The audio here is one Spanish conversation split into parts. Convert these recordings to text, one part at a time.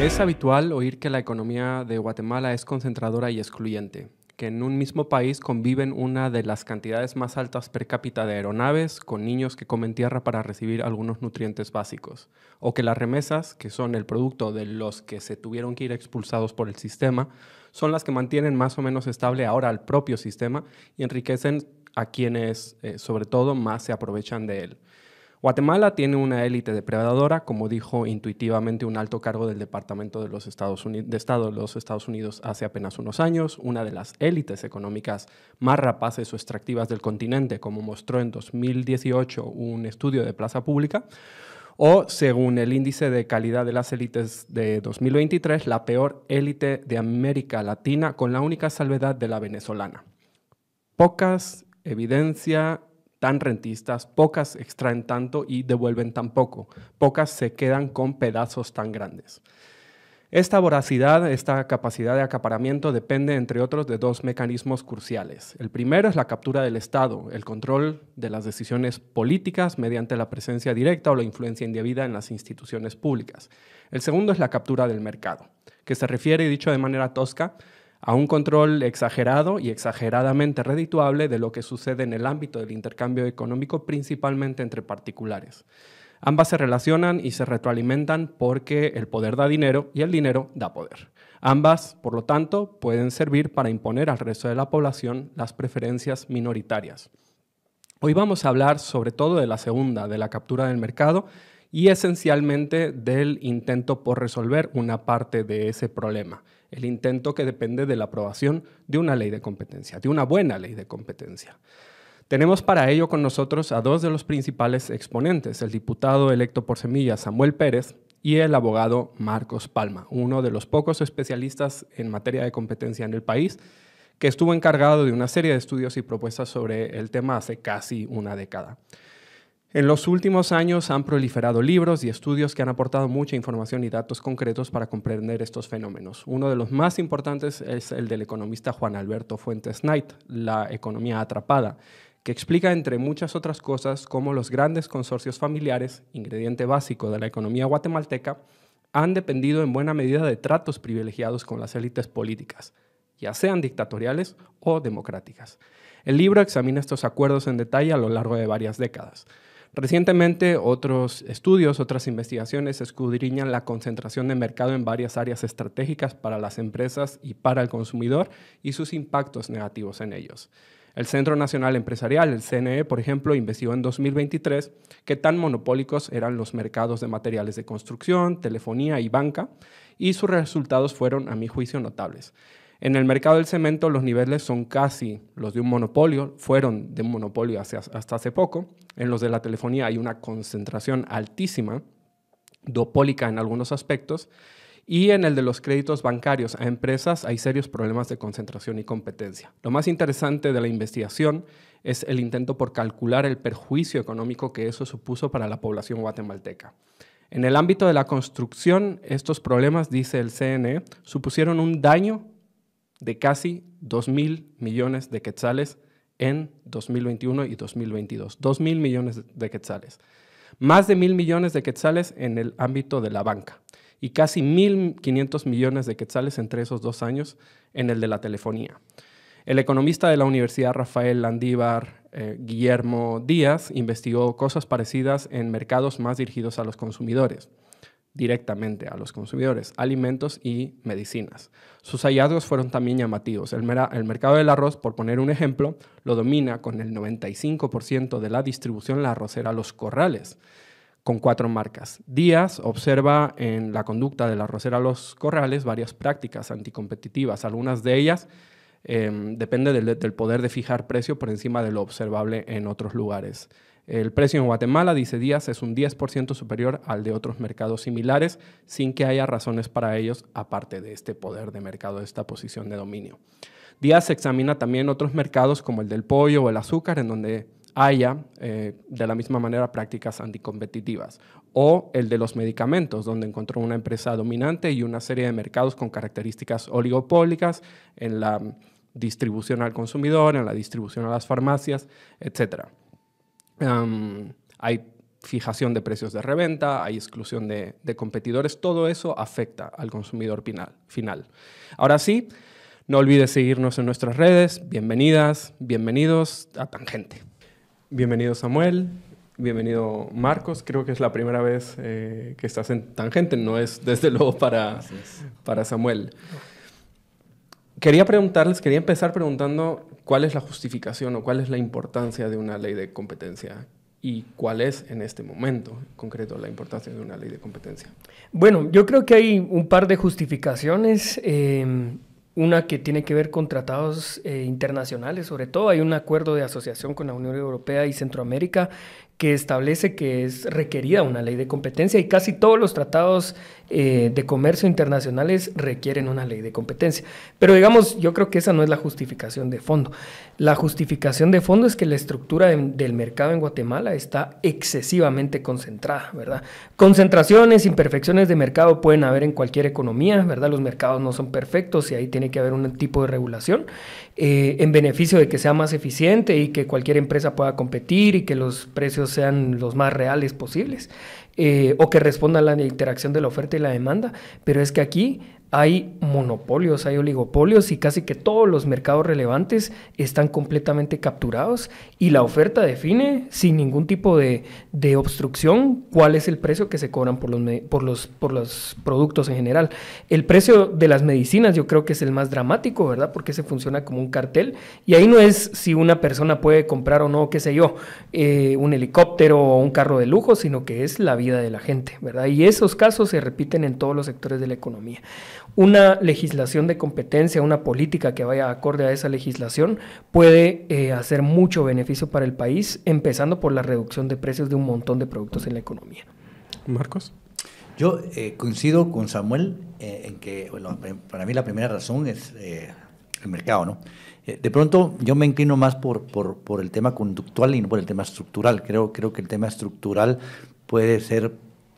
Es habitual oír que la economía de Guatemala es concentradora y excluyente, que en un mismo país conviven una de las cantidades más altas per cápita de aeronaves con niños que comen tierra para recibir algunos nutrientes básicos, o que las remesas, que son el producto de los que se tuvieron que ir expulsados por el sistema, son las que mantienen más o menos estable ahora al propio sistema y enriquecen a quienes, eh, sobre todo, más se aprovechan de él. Guatemala tiene una élite depredadora, como dijo intuitivamente un alto cargo del Departamento de, los Estados de Estado de los Estados Unidos hace apenas unos años, una de las élites económicas más rapaces o extractivas del continente, como mostró en 2018 un estudio de Plaza Pública, o según el índice de calidad de las élites de 2023, la peor élite de América Latina, con la única salvedad de la venezolana. Pocas evidencia, tan rentistas, pocas extraen tanto y devuelven tan poco, pocas se quedan con pedazos tan grandes. Esta voracidad, esta capacidad de acaparamiento depende, entre otros, de dos mecanismos cruciales. El primero es la captura del Estado, el control de las decisiones políticas mediante la presencia directa o la influencia indebida en las instituciones públicas. El segundo es la captura del mercado, que se refiere, dicho de manera tosca, a un control exagerado y exageradamente redituable de lo que sucede en el ámbito del intercambio económico, principalmente entre particulares. Ambas se relacionan y se retroalimentan porque el poder da dinero y el dinero da poder. Ambas, por lo tanto, pueden servir para imponer al resto de la población las preferencias minoritarias. Hoy vamos a hablar sobre todo de la segunda, de la captura del mercado y esencialmente del intento por resolver una parte de ese problema el intento que depende de la aprobación de una ley de competencia, de una buena ley de competencia. Tenemos para ello con nosotros a dos de los principales exponentes, el diputado electo por semillas Samuel Pérez y el abogado Marcos Palma, uno de los pocos especialistas en materia de competencia en el país, que estuvo encargado de una serie de estudios y propuestas sobre el tema hace casi una década. En los últimos años han proliferado libros y estudios que han aportado mucha información y datos concretos para comprender estos fenómenos. Uno de los más importantes es el del economista Juan Alberto Fuentes Knight, La economía atrapada, que explica, entre muchas otras cosas, cómo los grandes consorcios familiares, ingrediente básico de la economía guatemalteca, han dependido en buena medida de tratos privilegiados con las élites políticas, ya sean dictatoriales o democráticas. El libro examina estos acuerdos en detalle a lo largo de varias décadas. Recientemente, otros estudios, otras investigaciones escudriñan la concentración de mercado en varias áreas estratégicas para las empresas y para el consumidor y sus impactos negativos en ellos. El Centro Nacional Empresarial, el CNE, por ejemplo, investigó en 2023 qué tan monopólicos eran los mercados de materiales de construcción, telefonía y banca, y sus resultados fueron, a mi juicio, notables. En el mercado del cemento los niveles son casi los de un monopolio, fueron de un monopolio hasta hace poco. En los de la telefonía hay una concentración altísima, dopólica en algunos aspectos. Y en el de los créditos bancarios a empresas hay serios problemas de concentración y competencia. Lo más interesante de la investigación es el intento por calcular el perjuicio económico que eso supuso para la población guatemalteca. En el ámbito de la construcción, estos problemas, dice el CNE, supusieron un daño de casi 2.000 millones de quetzales en 2021 y 2022. 2.000 millones de quetzales. Más de 1.000 millones de quetzales en el ámbito de la banca y casi 1.500 millones de quetzales entre esos dos años en el de la telefonía. El economista de la Universidad Rafael Landívar, eh, Guillermo Díaz, investigó cosas parecidas en mercados más dirigidos a los consumidores directamente a los consumidores, alimentos y medicinas. Sus hallazgos fueron también llamativos. El, mercado del arroz, por poner un ejemplo, lo domina con el 95% de la distribución la arrocera Los Corrales, con cuatro marcas. Díaz observa en la conducta de la arrocera Los Corrales varias prácticas anticompetitivas, algunas de ellas dependen em, depende del, del, poder de fijar precio por encima de lo observable en otros lugares. El precio en Guatemala, dice Díaz, es un 10% superior al de otros mercados similares, sin que haya razones para ellos aparte de este poder de mercado, de esta posición de dominio. Díaz examina también otros mercados como el del pollo o el azúcar, en donde haya eh, de la misma manera prácticas anticompetitivas, o el de los medicamentos, donde encontró una empresa dominante y una serie de mercados con características oligopólicas en la distribución al consumidor, en la distribución a las farmacias, etcétera hay fijación de precios de reventa, hay exclusión de, competidores, todo eso afecta al consumidor final, final. Ahora sí, no olvides seguirnos en nuestras redes. Bienvenidas, bienvenidos a Tangente. Bienvenido Samuel, bienvenido Marcos. Creo que es la primera vez eh, que estás en Tangente, no es desde luego para, para Samuel. Quería preguntarles, quería empezar preguntando cuál es la justificación o cuál es la importancia de una ley de competencia y cuál es en este momento en concreto la importancia de una ley de competencia. Bueno, yo creo que hay un par de justificaciones. Em, una que tiene que ver con tratados eh, internacionales, sobre todo hay un acuerdo de asociación con la Unión Europea y Centroamérica que establece que es requerida una ley de competencia y casi todos los tratados eh, de comercio internacionales requieren una ley de competencia. Pero digamos, yo creo que esa no es la justificación de fondo. La justificación de fondo es que la estructura del mercado en Guatemala está excesivamente concentrada, ¿verdad? Concentraciones, imperfecciones de mercado pueden haber en cualquier economía, ¿verdad? Los mercados no son perfectos y ahí tiene que haber un tipo de regulación. Eh, en beneficio de que sea más eficiente y que cualquier empresa pueda competir y que los precios sean los más reales posibles eh, o que responda a la interacción de la oferta y la demanda. Pero es que aquí hay monopolios, hay oligopolios y casi que todos los mercados relevantes están completamente capturados y la oferta define sin ningún tipo de, obstrucción cuál es el precio que se cobran por los, por, los, por los productos en general. El precio de las medicinas yo creo que es el más dramático, ¿verdad? Porque se funciona como un cartel y ahí no es si una persona puede comprar o no, qué sé yo, eh, un helicóptero o un carro de lujo, sino que es la vida de la gente, ¿verdad? Y esos casos se repiten en todos los sectores de la economía una legislación de competencia, una política que vaya acorde a esa legislación, puede eh, hacer mucho beneficio para el país, empezando por la reducción de precios de un montón de productos en la economía. Marcos. Yo eh, coincido con Samuel eh, en que, para mí la primera razón es el mercado, ¿no? de pronto yo me inclino más por, por, el tema conductual y no por el tema estructural. Creo, creo que el tema estructural puede ser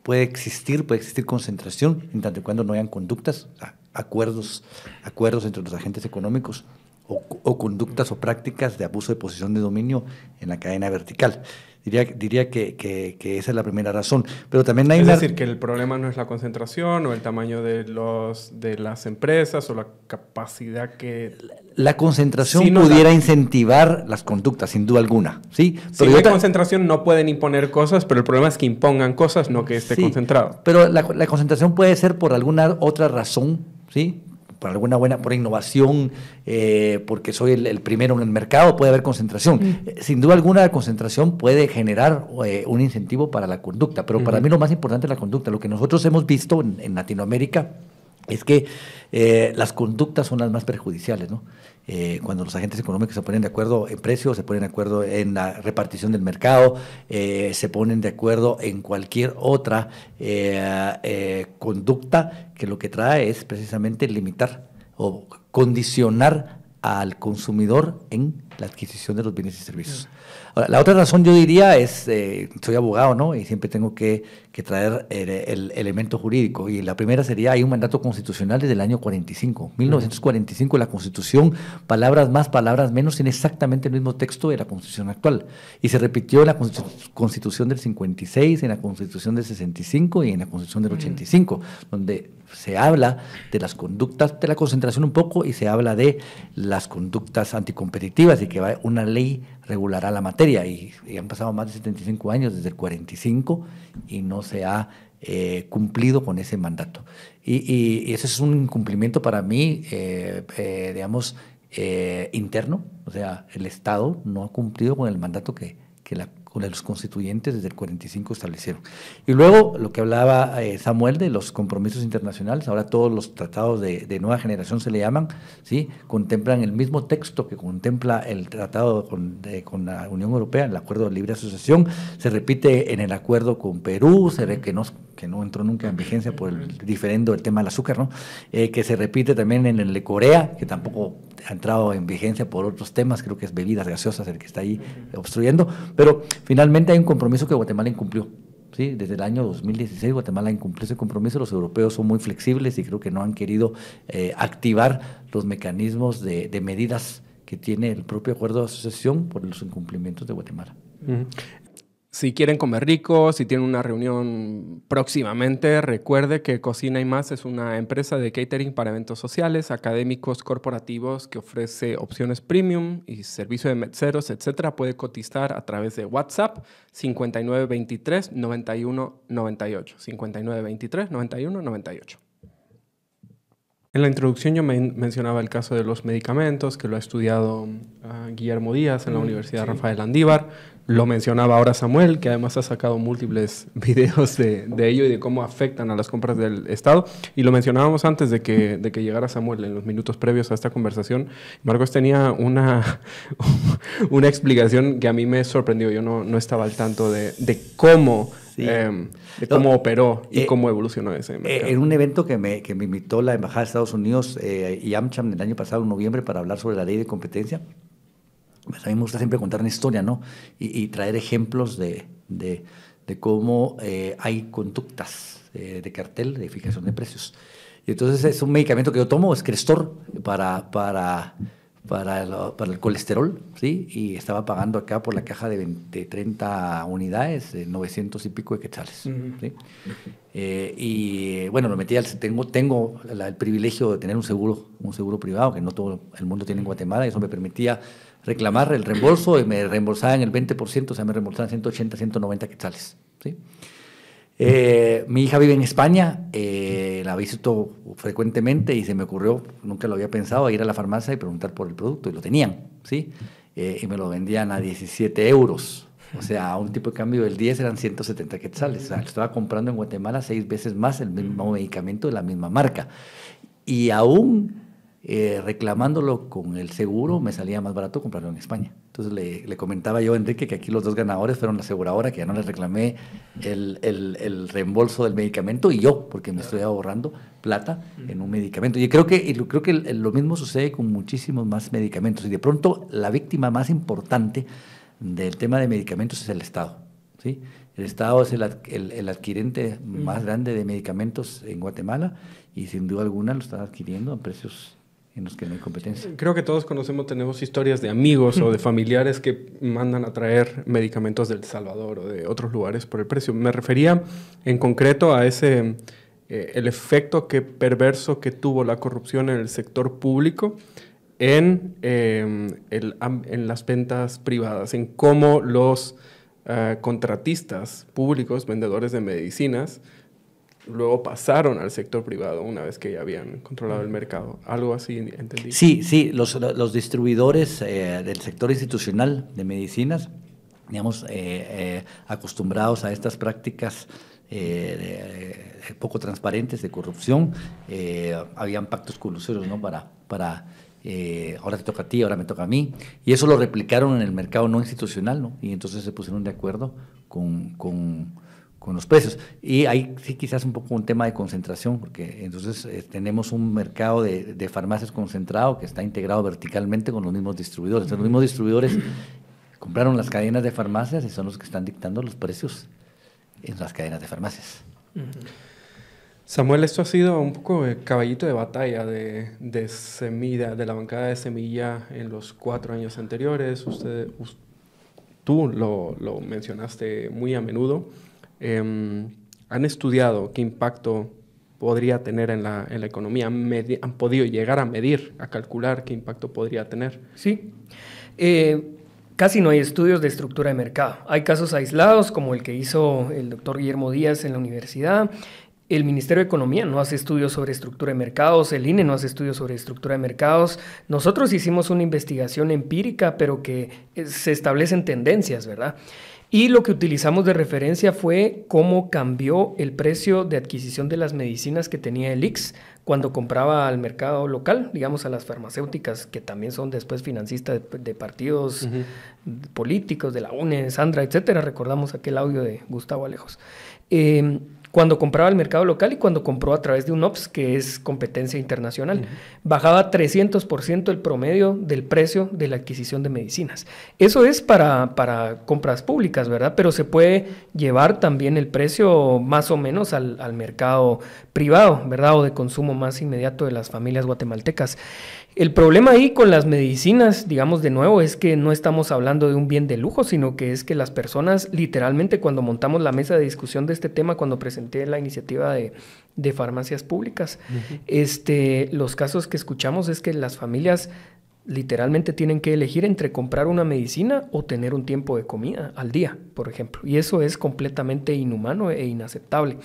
puede existir, puede existir concentración, en tanto y cuando no hayan conductas, acuerdos, acuerdos entre los agentes económicos o, conductas o prácticas de abuso de posición de dominio en la cadena vertical. Diría, diría que, esa es la primera razón. Pero también hay Es decir, que el problema no es la concentración o el tamaño de, los, de las empresas o la capacidad que la concentración pudiera incentivar las conductas, sin duda alguna. ¿sí? Pero la concentración no pueden imponer cosas, pero el problema es que impongan cosas, no que esté concentrado. Pero la, concentración puede ser por alguna otra razón, ¿sí? por alguna buena, por innovación, eh, porque soy el, primero en el mercado, puede haber concentración. Mm. Eh, sin duda alguna, la concentración puede generar eh, un incentivo para la conducta, pero para mí lo más importante es la conducta. Lo que nosotros hemos visto en Latinoamérica, es que eh, las conductas son las más perjudiciales, ¿no? Eh, cuando los agentes económicos se ponen de acuerdo en precios, se ponen de acuerdo en la repartición del mercado, eh, se ponen de acuerdo en cualquier otra conducta que lo que trae es precisamente limitar o condicionar al consumidor en la adquisición de los bienes y servicios. Mm. Ahora, la otra razón yo diría es, soy abogado, ¿no? Y siempre tengo que que traer eh, el, elemento jurídico. Y la primera sería, hay un mandato constitucional desde el año 45, 1945, la constitución, palabras más, palabras menos, tiene exactamente el mismo texto de la constitución actual. Y se repitió en la constitución del 56, en la constitución del 65 y en la constitución del 85, donde se habla de las conductas de la concentración un poco y se habla de las conductas anticompetitivas y que va, una ley regulará la materia. Y, y han pasado más de 75 años desde el 45 y no se ha eh, cumplido con ese mandato. Y, ese es un incumplimiento para mí, eh, eh, digamos, interno. O sea, el Estado no ha cumplido con el mandato que, que la de los Constituyentes desde el 45 establecieron. Y luego lo que hablaba eh, Samuel de los compromisos internacionales, ahora todos los tratados de, nueva generación se le llaman, ¿sí? contemplan el mismo texto que contempla el tratado con, la Unión Europea, el acuerdo de libre asociación, se repite en el acuerdo con Perú, se ve que, no, que no entró nunca en vigencia por el diferendo del tema del azúcar, ¿no? Eh, que se repite también en el de Corea, que tampoco ha entrado en vigencia por otros temas, creo que es bebidas gaseosas el que está ahí obstruyendo, pero Finalmente hay un compromiso que Guatemala incumplió. ¿sí? Desde el año 2016 Guatemala incumplió ese compromiso, los europeos son muy flexibles y creo que no han querido eh, activar los mecanismos de, medidas que tiene el propio acuerdo de asociación por los incumplimientos de Guatemala. Si quieren comer rico, si tienen una reunión próximamente, recuerde que Cocina y Más es una empresa de catering para eventos sociales, académicos, corporativos que ofrece opciones premium y servicio de meseros, etcétera. Puede cotizar a través de WhatsApp 5923 9198. 5923 9198. En la introducción yo mencionaba el caso de los medicamentos, que lo ha estudiado ah, Guillermo Díaz en la mm, Universidad Rafael Andívar. Lo mencionaba ahora Samuel, que además ha sacado múltiples videos de, ello y de cómo afectan a las compras del Estado. Y lo mencionábamos antes de que, de que llegara Samuel en los minutos previos a esta conversación. Marcos este tenía una, una explicación que a mí me sorprendió. Yo no, no estaba al tanto de, cómo em, cómo operó y eh, cómo evolucionó ese mercado. Eh, en un evento que me, que me invitó la Embajada de Estados Unidos eh, y AmCham el año pasado, en noviembre, para hablar sobre la ley de competencia, pues, a mí me gusta siempre contar una historia, ¿no? Y, traer ejemplos de, de, cómo eh, hay conductas eh, de cartel de fijación de precios. Y entonces es un medicamento que yo tomo, es Crestor, para, para, para, el, colesterol, ¿sí? Y estaba pagando acá por la caja de 20, 30 unidades, 900 y pico de quetzales, eh, y bueno, lo metí tengo, tengo el privilegio de tener un seguro, un seguro privado que no todo el mundo tiene en Guatemala, y eso me permitía reclamar el reembolso y me reembolsaban el 20%, o sea, me reembolsaban 180, 190 quetzales. ¿sí? Eh, mi hija vive en España, eh, la visito frecuentemente y se me ocurrió, nunca lo había pensado, ir a la farmacia y preguntar por el producto, y lo tenían, ¿sí? Eh, y me lo vendían a 17 euros. O sea, a un tipo de cambio del 10 eran 170 quetzales. O sea, estaba comprando en Guatemala seis veces más el mismo medicamento de la misma marca. Y aún eh, reclamándolo con el seguro, me salía más barato comprarlo en España. Entonces le, comentaba yo a Enrique que aquí los dos ganadores fueron la aseguradora, que ya no les reclamé el, reembolso del medicamento, y yo, porque me estoy ahorrando plata en un medicamento. Y creo que, creo que lo mismo sucede con muchísimos más medicamentos. Y de pronto la víctima más importante del tema de medicamentos es el Estado. ¿sí? El Estado es el, el, adquirente más grande de medicamentos en Guatemala y sin duda alguna lo está adquiriendo a precios en que competencia. Creo que todos conocemos, tenemos historias de amigos o de familiares que mandan a traer medicamentos del Salvador o de otros lugares por el precio. Me refería en concreto a ese, eh, el efecto que perverso que tuvo la corrupción en el sector público en, em, las ventas privadas, en cómo los eh, contratistas públicos, vendedores de medicinas, luego pasaron al sector privado una vez que ya habían controlado el mercado. Algo así, entendí. Sí, sí, los, los distribuidores eh, del sector institucional de medicinas, digamos, eh, eh, acostumbrados a estas prácticas poco transparentes de corrupción, habían pactos colusorios, ¿no? para, para ahora te toca a ti, ahora me toca a mí. Y eso lo replicaron en el mercado no institucional, ¿no? Y entonces se pusieron de acuerdo con, con con los precios. Y ahí sí quizás un poco un tema de concentración, porque entonces eh, tenemos un mercado de, farmacias concentrado que está integrado verticalmente con los mismos distribuidores. los mismos distribuidores compraron las cadenas de farmacias y son los que están dictando los precios en las cadenas de farmacias. Samuel, esto ha sido un poco el caballito de batalla de, semilla, de la bancada de semilla en los cuatro años anteriores. usted tú lo, lo mencionaste muy a menudo. Em, han estudiado qué impacto podría tener en la, economía? ¿Han, podido llegar a medir, a calcular qué impacto podría tener? Sí. Eh, casi no hay estudios de estructura de mercado. Hay casos aislados, como el que hizo el doctor Guillermo Díaz en la universidad. El Ministerio de Economía no hace estudios sobre estructura de mercados, el INE no hace estudios sobre estructura de mercados. Nosotros hicimos una investigación empírica, pero que eh, se establecen tendencias, ¿verdad? Y lo que utilizamos de referencia fue cómo cambió el precio de adquisición de las medicinas que tenía el IX cuando compraba al mercado local, digamos a las farmacéuticas, que también son después financistas de, partidos políticos, de la UNE, Sandra, etcétera. Recordamos aquel audio de Gustavo Alejos. Eh, cuando compraba el mercado local y cuando compró a través de un OPS, que es competencia internacional. Bajaba 300% el promedio del precio de la adquisición de medicinas. Eso es para, para, compras públicas, ¿verdad? Pero se puede llevar también el precio más o menos al, al mercado privado, ¿verdad? O de consumo más inmediato de las familias guatemaltecas. El problema ahí con las medicinas, digamos de nuevo, es que no estamos hablando de un bien de lujo, sino que es que las personas literalmente cuando montamos la mesa de discusión de este tema, cuando presenté la iniciativa de, farmacias públicas, este, los casos que escuchamos es que las familias literalmente tienen que elegir entre comprar una medicina o tener un tiempo de comida al día, por ejemplo. Y eso es completamente inhumano e inaceptable.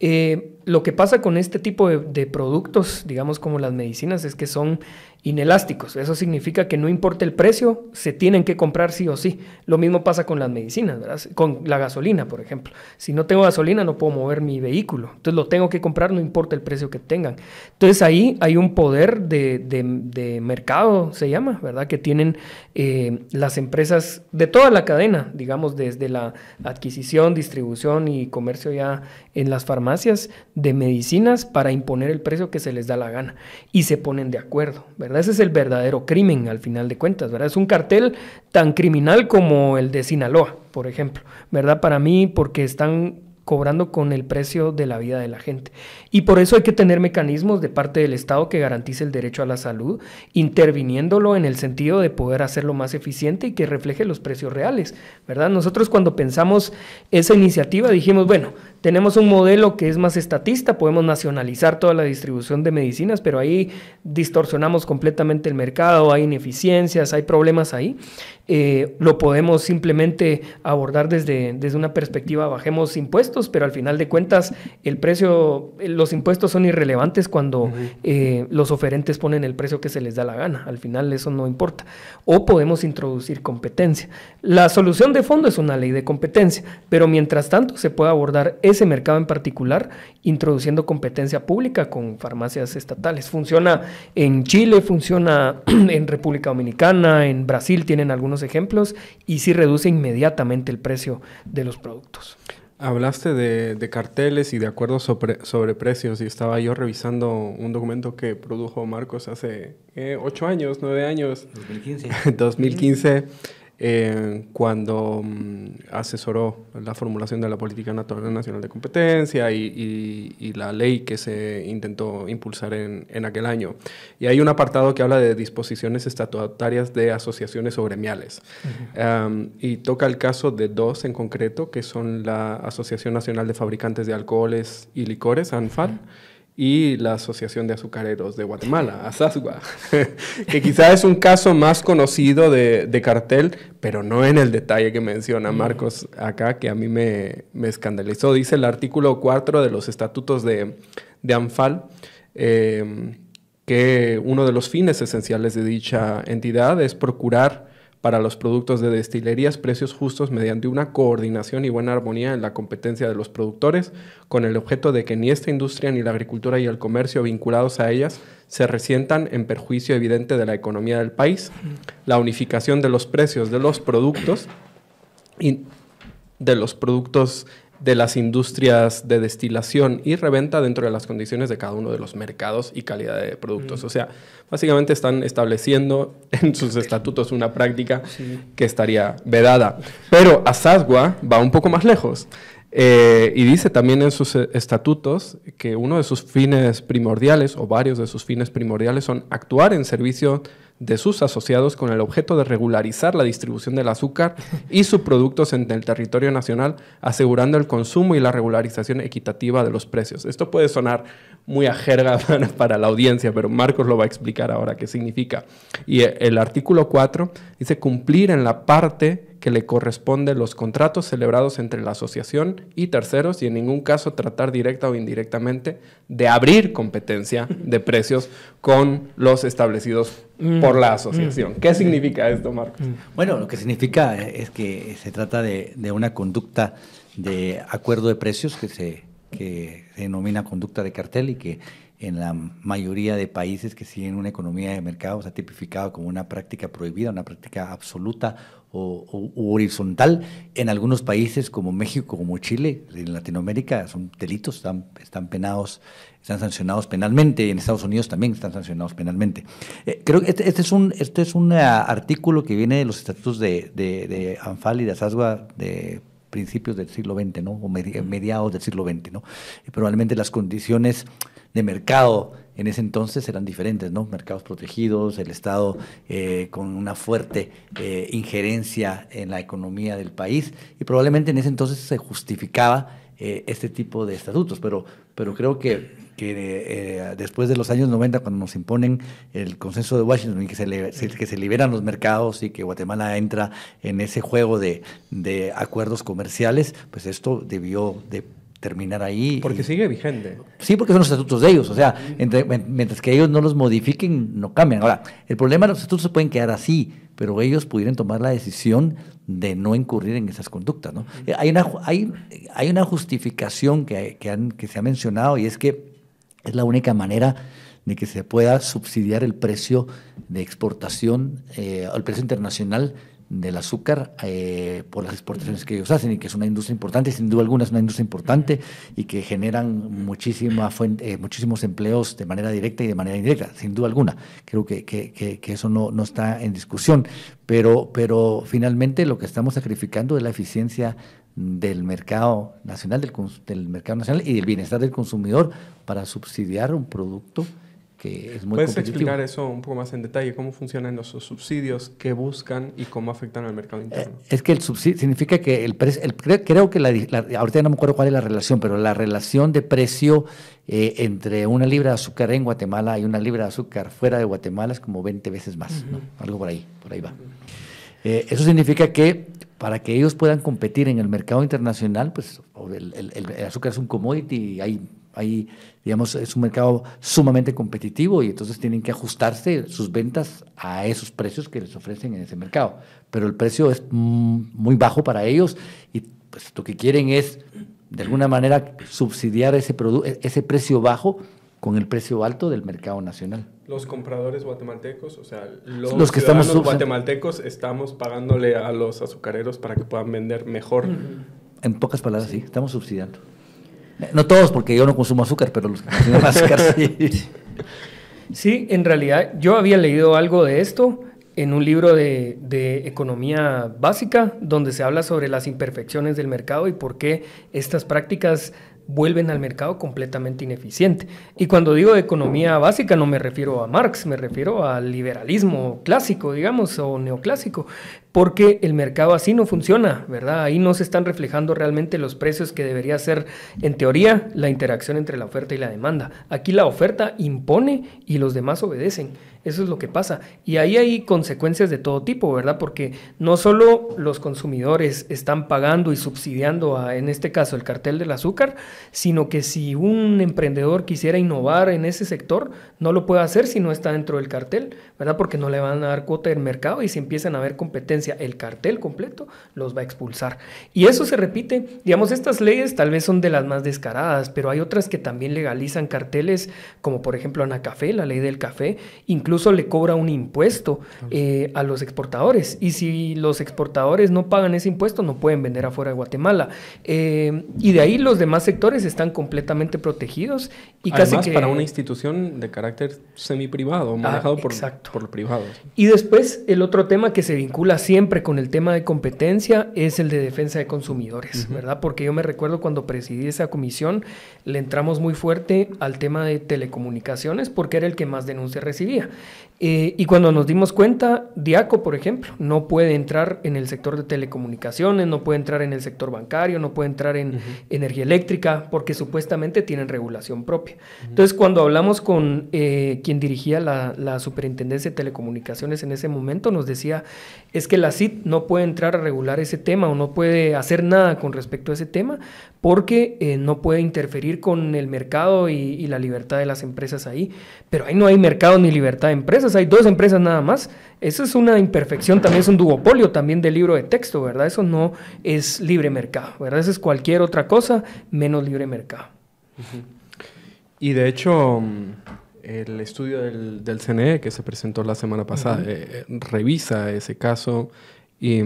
Eh, lo que pasa con este tipo de, productos, digamos como las medicinas, es que son inelásticos. Eso significa que no importa el precio, se tienen que comprar sí o sí. Lo mismo pasa con las medicinas, ¿verdad? con la gasolina, por ejemplo. Si no tengo gasolina, no puedo mover mi vehículo. Entonces lo tengo que comprar, no importa el precio que tengan. Entonces ahí hay un poder de, mercado, se llama, ¿verdad? Que tienen eh, las empresas de toda la cadena, digamos, desde la adquisición, distribución y comercio ya en las farmacias de medicinas para imponer el precio que se les da la gana y se ponen de acuerdo, ¿verdad? Ese es el verdadero crimen al final de cuentas, ¿verdad? Es un cartel tan criminal como el de Sinaloa, por ejemplo, ¿verdad? Para mí porque están cobrando con el precio de la vida de la gente. Y por eso hay que tener mecanismos de parte del Estado que garantice el derecho a la salud, interviniéndolo en el sentido de poder hacerlo más eficiente y que refleje los precios reales, ¿verdad? Nosotros cuando pensamos esa iniciativa dijimos, bueno, tenemos un modelo que es más estatista, podemos nacionalizar toda la distribución de medicinas, pero ahí distorsionamos completamente el mercado, hay ineficiencias, hay problemas ahí. Eh, lo podemos simplemente abordar desde, desde una perspectiva, bajemos impuestos, pero al final de cuentas el precio, los impuestos son irrelevantes cuando eh, los oferentes ponen el precio que se les da la gana. Al final eso no importa. O podemos introducir competencia. La solución de fondo es una ley de competencia, pero mientras tanto se puede abordar ese mercado en particular introduciendo competencia pública con farmacias estatales. Funciona en Chile, funciona en República Dominicana, en Brasil tienen algunos ejemplos y sí reduce inmediatamente el precio de los productos. Hablaste de, carteles y de acuerdos sobre, sobre, precios y estaba yo revisando un documento que produjo Marcos hace ocho años, nueve años. 2015. 2015 Eh, cuando mm, asesoró la formulación de la Política Nacional de Competencia y, la ley que se intentó impulsar en, aquel año. Y hay un apartado que habla de disposiciones estatutarias de asociaciones o gremiales. y toca el caso de dos en concreto, que son la Asociación Nacional de Fabricantes de Alcoholes y Licores, ANFAL y la Asociación de Azucareros de Guatemala, ASASGUA, que quizá es un caso más conocido de, cartel, pero no en el detalle que menciona mm. Marcos acá, que a mí me, escandalizó. Dice el artículo 4 de los estatutos de, ANFAL eh, que uno de los fines esenciales de dicha entidad es procurar para los productos de destilerías precios justos mediante una coordinación y buena armonía en la competencia de los productores, con el objeto de que ni esta industria ni la agricultura y el comercio vinculados a ellas se resientan en perjuicio evidente de la economía del país. La unificación de los precios de los productos y de los productos de las industrias de destilación y reventa dentro de las condiciones de cada uno de los mercados y calidad de productos. Mm. O sea, básicamente están estableciendo en sus estatutos una práctica que estaría vedada. Pero Asasgua va un poco más lejos. Eh, y dice también en sus estatutos que uno de sus fines primordiales, o varios de sus fines primordiales, son actuar en servicio de sus asociados con el objeto de regularizar la distribución del azúcar y sus productos en el territorio nacional, asegurando el consumo y la regularización equitativa de los precios. Esto puede sonar muy a jerga para la audiencia, pero Marcos lo va a explicar ahora qué significa. Y eh, el artículo 4 dice cumplir en la parte que le corresponde los contratos celebrados entre la asociación y terceros y en ningún caso tratar directa o indirectamente de abrir competencia de precios con los establecidos mm. por la asociación. Mm. ¿Qué significa esto, Marcos? Mm. Bueno, lo que significa es que se trata de, una conducta de acuerdo de precios que se, que se denomina conducta de cartel y que en la mayoría de países que siguen una economía de mercado se ha tipificado como una práctica prohibida, una práctica absoluta o, horizontal. En algunos países como México, como Chile, en Latinoamérica, son delitos, están, penados, están sancionados penalmente. En Estados Unidos también están sancionados penalmente. Eh, creo que este, este, es un, este es un ah, artículo que viene de los estatutos de, de, Anfal y de Asasgua de principios del siglo XX, ¿no? o mediados del siglo XX. ¿no? Eh, probablemente las condiciones de mercado en ese entonces eran diferentes, ¿no? Mercados protegidos, el Estado eh, con una fuerte eh, injerencia en la economía del país y probablemente en ese entonces se justificaba eh, este tipo de estatutos, pero, pero creo que, que después de los años 90, cuando nos imponen el consenso de Washington y que se, que se liberan los mercados y que Guatemala entra en ese juego de, de acuerdos comerciales, pues esto debió de terminar ahí. Porque sigue vigente. Sí, porque son los estatutos de ellos. O sea, entre, mientras que ellos no los modifiquen, no cambian. Ahora, el problema de los estatutos se pueden quedar así, pero ellos pudieran tomar la decisión de no incurrir en esas conductas. ¿no? Hay, una, hay, hay una justificación que, que, han, que se ha mencionado y es que es la única manera de que se pueda subsidiar el precio de exportación, eh, al el precio internacional del azúcar eh, por las exportaciones que ellos hacen y que es una industria importante, sin duda alguna es una industria importante y que generan muchísima eh, muchísimos empleos de manera directa y de manera indirecta, sin duda alguna. Creo que, que, que, que eso no, no, está en discusión, pero, pero finalmente lo que estamos sacrificando es la eficiencia del mercado nacional, del, del mercado nacional y del bienestar del consumidor para subsidiar un producto ¿Puedes explicar eso un poco más en detalle? ¿Cómo funcionan los subsidios? ¿Qué buscan y cómo afectan al mercado eh, interno? es que el subsidio significa que el precio, creo, que la, ahorita no me acuerdo cuál es la relación, pero la relación de precio eh, entre una libra de azúcar en Guatemala y una libra de azúcar fuera de Guatemala es como 20 veces más, ¿no? algo por ahí, por ahí va. Eh, eso significa que para que ellos puedan competir en el mercado internacional, pues el azúcar es un commodity y hay ahí, digamos, es un mercado sumamente competitivo y entonces tienen que ajustarse sus ventas a esos precios que les ofrecen en ese mercado. Pero el precio es mm, muy bajo para ellos y pues lo que quieren es, de alguna manera, subsidiar ese, e-, ese precio bajo con el precio alto del mercado nacional. Los compradores guatemaltecos, o sea, los, que estamos guatemaltecos estamos pagándole a los azucareros para que puedan vender mejor. En pocas palabras, sí estamos subsidiando. No todos, porque yo no consumo azúcar, pero los que consumen azúcar sí. Sí, en realidad yo había leído algo de esto en un libro de, de, economía básica, donde se habla sobre las imperfecciones del mercado y por qué estas prácticas vuelven al mercado completamente ineficiente. Y cuando digo economía básica no me refiero a Marx, me refiero al liberalismo clásico, digamos, o neoclásico, porque el mercado así no funciona, ¿verdad? Ahí no se están reflejando realmente los precios que debería ser, en teoría, la interacción entre la oferta y la demanda. Aquí la oferta impone y los demás obedecen. Eso es lo que pasa. Y ahí hay consecuencias de todo tipo, ¿verdad? Porque no solo los consumidores están pagando y subsidiando, a, en este caso, el cartel del azúcar, sino que si un emprendedor quisiera innovar en ese sector, no lo puede hacer si no está dentro del cartel, ¿verdad? Porque no le van a dar cuota del mercado y si empiezan a ver competencias el cartel completo los va a expulsar. Y eso se repite, digamos, estas leyes tal vez son de las más descaradas, pero hay otras que también legalizan carteles, como por ejemplo Ana café la ley del café, incluso le cobra un impuesto ah, eh, a los exportadores. Y si los exportadores no pagan ese impuesto, no pueden vender afuera de Guatemala. Eh, y de ahí los demás sectores están completamente protegidos y casi para una institución de carácter semiprivado, ah, manejado por, por privados. Y después el otro tema que se vincula así siempre con el tema de competencia es el de defensa de consumidores, ¿verdad? Porque yo me recuerdo cuando presidí esa comisión, le entramos muy fuerte al tema de telecomunicaciones porque era el que más denuncias recibía. Eh, y cuando nos dimos cuenta, Diaco, por ejemplo, no puede entrar en el sector de telecomunicaciones, no puede entrar en el sector bancario, no puede entrar en energía eléctrica, porque supuestamente tienen regulación propia. Entonces, cuando hablamos con eh, quien dirigía la, la superintendencia de telecomunicaciones en ese momento, nos decía, es que la la CIT no puede entrar a regular ese tema o no puede hacer nada con respecto a ese tema porque eh, no puede interferir con el mercado y, la libertad de las empresas ahí. Pero ahí no hay mercado ni libertad de empresas, hay dos empresas nada más. Eso es una imperfección, también es un duopolio también del libro de texto, ¿verdad? Eso no es libre mercado, ¿verdad? Eso es cualquier otra cosa menos libre mercado. Y de hecho... Mm, el estudio del, CNE que se presentó la semana pasada eh, eh, revisa ese caso y,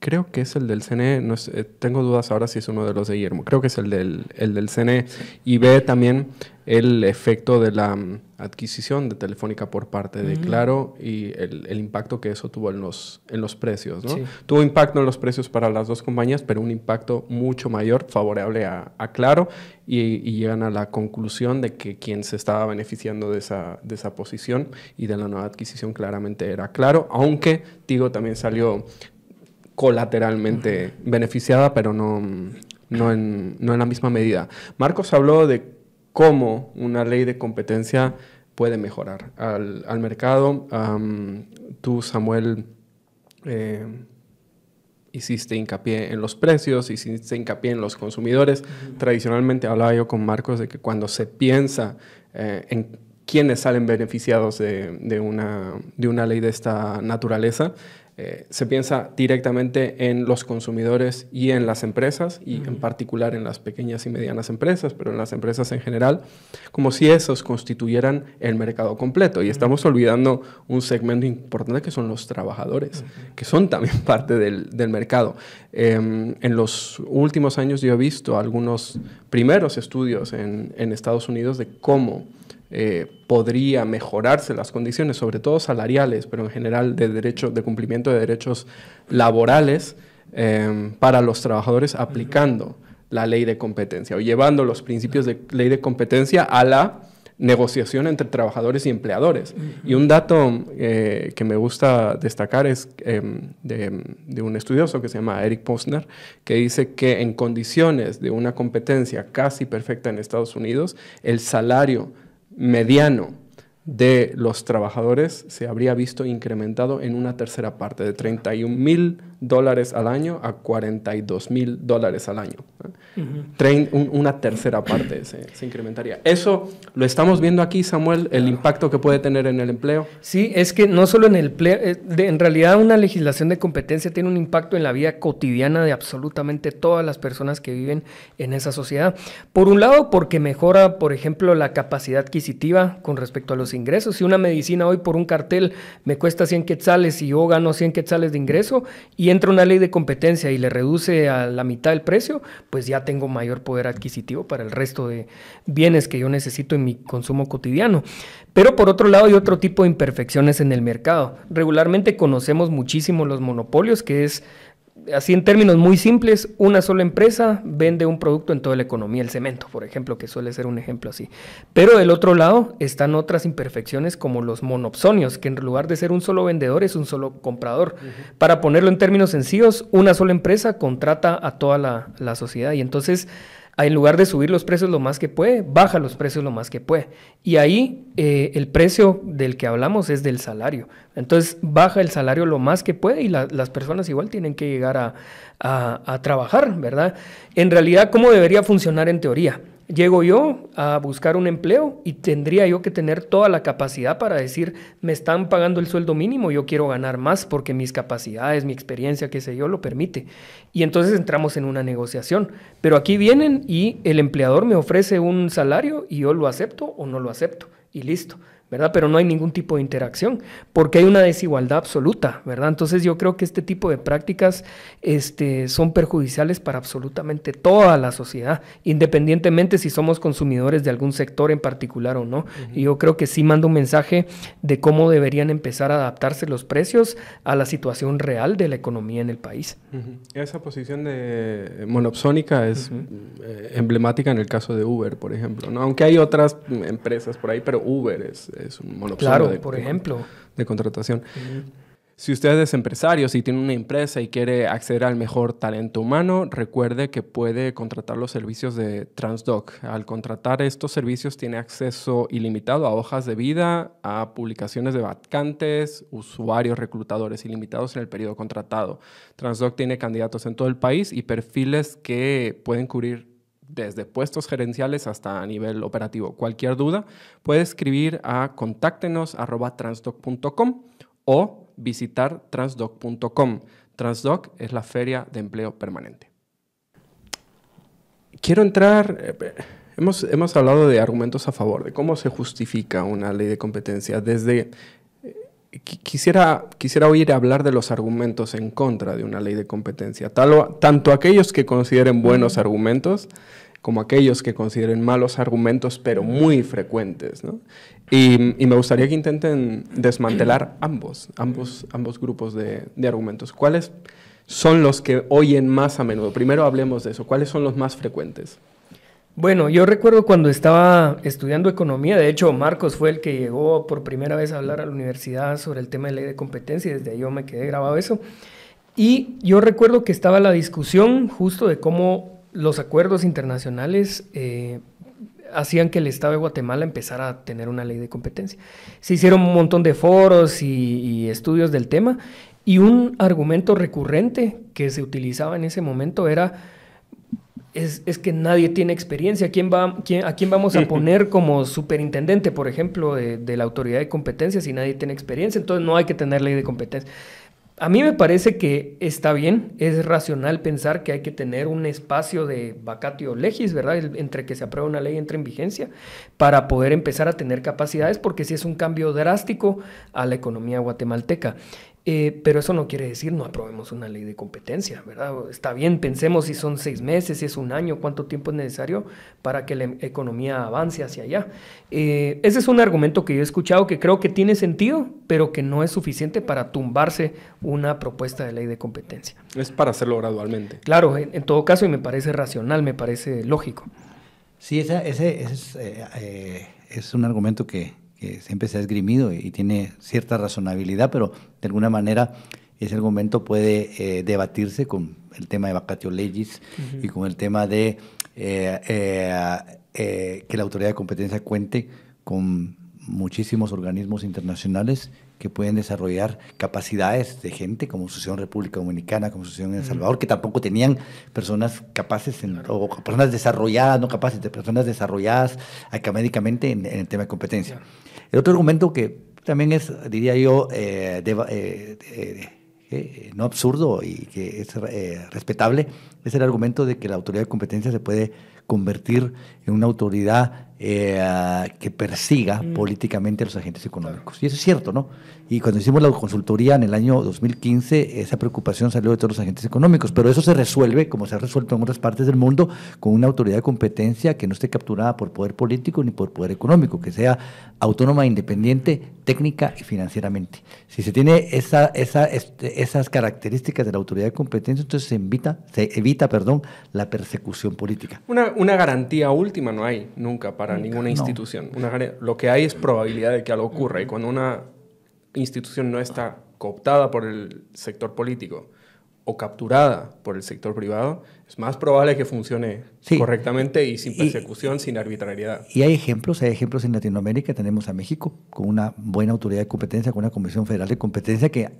creo que es el del CNE, no tengo dudas ahora si es uno de los de Guillermo, creo que es el del, el del CNE, y ve también el efecto de la mm, adquisición de Telefónica por parte de mm. Claro y el, impacto que eso tuvo en los, en los precios. Tuvo impacto en los precios para las dos compañías, pero un impacto mucho mayor, favorable a, Claro, y, llegan a la conclusión de que quien se estaba beneficiando de esa, de esa posición y de la nueva adquisición claramente era Claro, aunque Tigo también salió colateralmente beneficiada, pero no, en, la misma medida. Marcos habló de cómo una ley de competencia puede mejorar al, mercado. tú, Samuel, eh, hiciste hincapié en los precios, hiciste hincapié en los consumidores. Tradicionalmente hablaba yo con Marcos de que cuando se piensa eh, en quiénes salen beneficiados de, de, una, de una ley de esta naturaleza, eh, se piensa directamente en los consumidores y en las empresas, y en particular en las pequeñas y medianas empresas, pero en las empresas en general, como si esos constituyeran el mercado completo. Y estamos olvidando un segmento importante que son los trabajadores, que son también parte del, mercado. Em, en los últimos años yo he visto algunos primeros estudios en, en Estados Unidos de cómo eh, podría mejorarse las condiciones, sobre todo salariales, pero en general de, derecho, de cumplimiento de derechos laborales em, para los trabajadores aplicando la ley de competencia o llevando los principios de ley de competencia a la negociación entre trabajadores y empleadores. Y un dato eh, que me gusta destacar es em, de, de, un estudioso que se llama Eric Posner, que dice que en condiciones de una competencia casi perfecta en Estados Unidos, el salario mediano de los trabajadores se habría visto incrementado en una tercera parte, de 31.000 mil dólares al año a 42 mil dólares al año. una tercera parte se, incrementaría. Eso lo estamos viendo aquí, Samuel, el impacto que puede tener en el empleo. Sí, es que no solo en el empleo, eh, en realidad una legislación de competencia tiene un impacto en la vida cotidiana de absolutamente todas las personas que viven en esa sociedad. Por un lado, porque mejora, por ejemplo, la capacidad adquisitiva con respecto a los ingresos. Si una medicina hoy por un cartel me cuesta 100 quetzales y yo gano 100 quetzales de ingreso y entra una ley de competencia y le reduce a la mitad el precio, pues ya tengo mayor poder adquisitivo para el resto de bienes que yo necesito en mi consumo cotidiano. Pero por otro lado hay otro tipo de imperfecciones en el mercado. Regularmente conocemos muchísimo los monopolios, que es así en términos muy simples, una sola empresa vende un producto en toda la economía, el cemento, por ejemplo, que suele ser un ejemplo así. Pero del otro lado están otras imperfecciones como los monopsonios, que en lugar de ser un solo vendedor es un solo comprador. Para ponerlo en términos sencillos, una sola empresa contrata a toda la, la sociedad y entonces en lugar de subir los precios lo más que puede, baja los precios lo más que puede. Y ahí eh, el precio del que hablamos es del salario. Entonces baja el salario lo más que puede y las personas igual tienen que llegar a trabajar, ¿verdad? En realidad, ¿cómo debería funcionar en teoría? Llego yo a buscar un empleo y tendría yo que tener toda la capacidad para decir, me están pagando el sueldo mínimo, yo quiero ganar más porque mis capacidades, mi experiencia, qué sé yo, lo permite. Y entonces entramos en una negociación. Pero aquí vienen y el empleador me ofrece un salario y yo lo acepto o no lo acepto. Y listo. ¿verdad? Pero no hay ningún tipo de interacción, porque hay una desigualdad absoluta, ¿verdad? Entonces yo creo que este tipo de prácticas este, son perjudiciales para absolutamente toda la sociedad, independientemente si somos consumidores de algún sector en particular o no. Y yo creo que sí manda un mensaje de cómo deberían empezar a adaptarse los precios a la situación real de la economía en el país. Esa posición de monopsónica es eh, emblemática en el caso de Uber, por ejemplo, ¿no? Aunque hay otras mm, empresas por ahí, pero Uber es es un monopolio claro, de, por ejemplo. de, contratación. Si usted es empresario, si tiene una empresa y quiere acceder al mejor talento humano, recuerde que puede contratar los servicios de TransDoc. Al contratar estos servicios tiene acceso ilimitado a hojas de vida, a publicaciones de vacantes, usuarios, reclutadores ilimitados en el periodo contratado. TransDoc tiene candidatos en todo el país y perfiles que pueden cubrir desde puestos gerenciales hasta a nivel operativo. Cualquier duda puede escribir a contáctenos.transdoc.com o visitar transdoc.com. Transdoc es la feria de empleo permanente. Quiero entrar, eh, hemos, hemos hablado de argumentos a favor, de cómo se justifica una ley de competencia desde quisiera, quisiera oír hablar de los argumentos en contra de una ley de competencia, tanto aquellos que consideren buenos argumentos como aquellos que consideren malos argumentos, pero muy frecuentes. Y, me gustaría que intenten desmantelar ambos, grupos de argumentos. ¿Cuáles son los que oyen más a menudo? Primero hablemos de eso. ¿Cuáles son los más frecuentes? Bueno, yo recuerdo cuando estaba estudiando economía, de hecho Marcos fue el que llegó por primera vez a hablar a la universidad sobre el tema de ley de competencia y desde ahí yo me quedé grabado eso. Y yo recuerdo que estaba la discusión justo de cómo los acuerdos internacionales eh, hacían que el Estado de Guatemala empezara a tener una ley de competencia. Se hicieron un montón de foros y, y estudios del tema y un argumento recurrente que se utilizaba en ese momento era es, que nadie tiene experiencia. ¿Quién va, ¿A quién vamos a poner como superintendente, por ejemplo, de, la autoridad de competencia si nadie tiene experiencia? Entonces no hay que tener ley de competencia. A mí me parece que está bien, es racional pensar que hay que tener un espacio de vacatio legis, ¿verdad? Entre que se aprueba una ley, entre en vigencia, para poder empezar a tener capacidades, porque si es un cambio drástico a la economía guatemalteca. Eh, pero eso no quiere decir no aprobemos una ley de competencia, ¿verdad? Está bien, pensemos si son seis meses, si es un año, cuánto tiempo es necesario para que la em, economía avance hacia allá. Eh, ese es un argumento que yo he escuchado que creo que tiene sentido, pero que no es suficiente para tumbarse una propuesta de ley de competencia. Es para hacerlo gradualmente. Claro, en, todo caso, y me parece racional, me parece lógico. Sí, ese, eh, es un argumento que, que siempre se ha esgrimido y tiene cierta razonabilidad, pero de alguna manera ese argumento puede eh, debatirse con el tema de vacatio legis y con el tema de eh, eh, que la autoridad de competencia cuente con muchísimos organismos internacionales que pueden desarrollar capacidades de gente como Asociación República Dominicana, como Asociación El Salvador, que tampoco tenían personas capaces o personas desarrolladas, no capaces, de personas desarrolladas académicamente en, el tema de competencia. El otro argumento que también es, diría yo, eh, eh, eh, no absurdo y que es respetable, es el argumento de que la autoridad de competencia se puede convertir en una autoridad eh, que persiga mm. políticamente a los agentes económicos. Y eso es cierto, ¿no? Y cuando hicimos la consultoría en el año 2015, esa preocupación salió de todos los agentes económicos, pero eso se resuelve, como se ha resuelto en otras partes del mundo, con una autoridad de competencia que no esté capturada por poder político ni por poder económico, que sea autónoma, independiente, técnica y financieramente. Si se tiene esa, esa, este, esas características de la autoridad de competencia, entonces se, se evita perdón, la persecución política. Una, una garantía última no hay nunca para ninguna institución. lo que hay es probabilidad de que algo ocurra y cuando una institución no está cooptada por el sector político o capturada por el sector privado, es más probable que funcione correctamente y sin persecución, sin arbitrariedad. Y hay ejemplos, hay ejemplos en Latinoamérica, tenemos a México con una buena autoridad de competencia, con una Comisión Federal de Competencia que,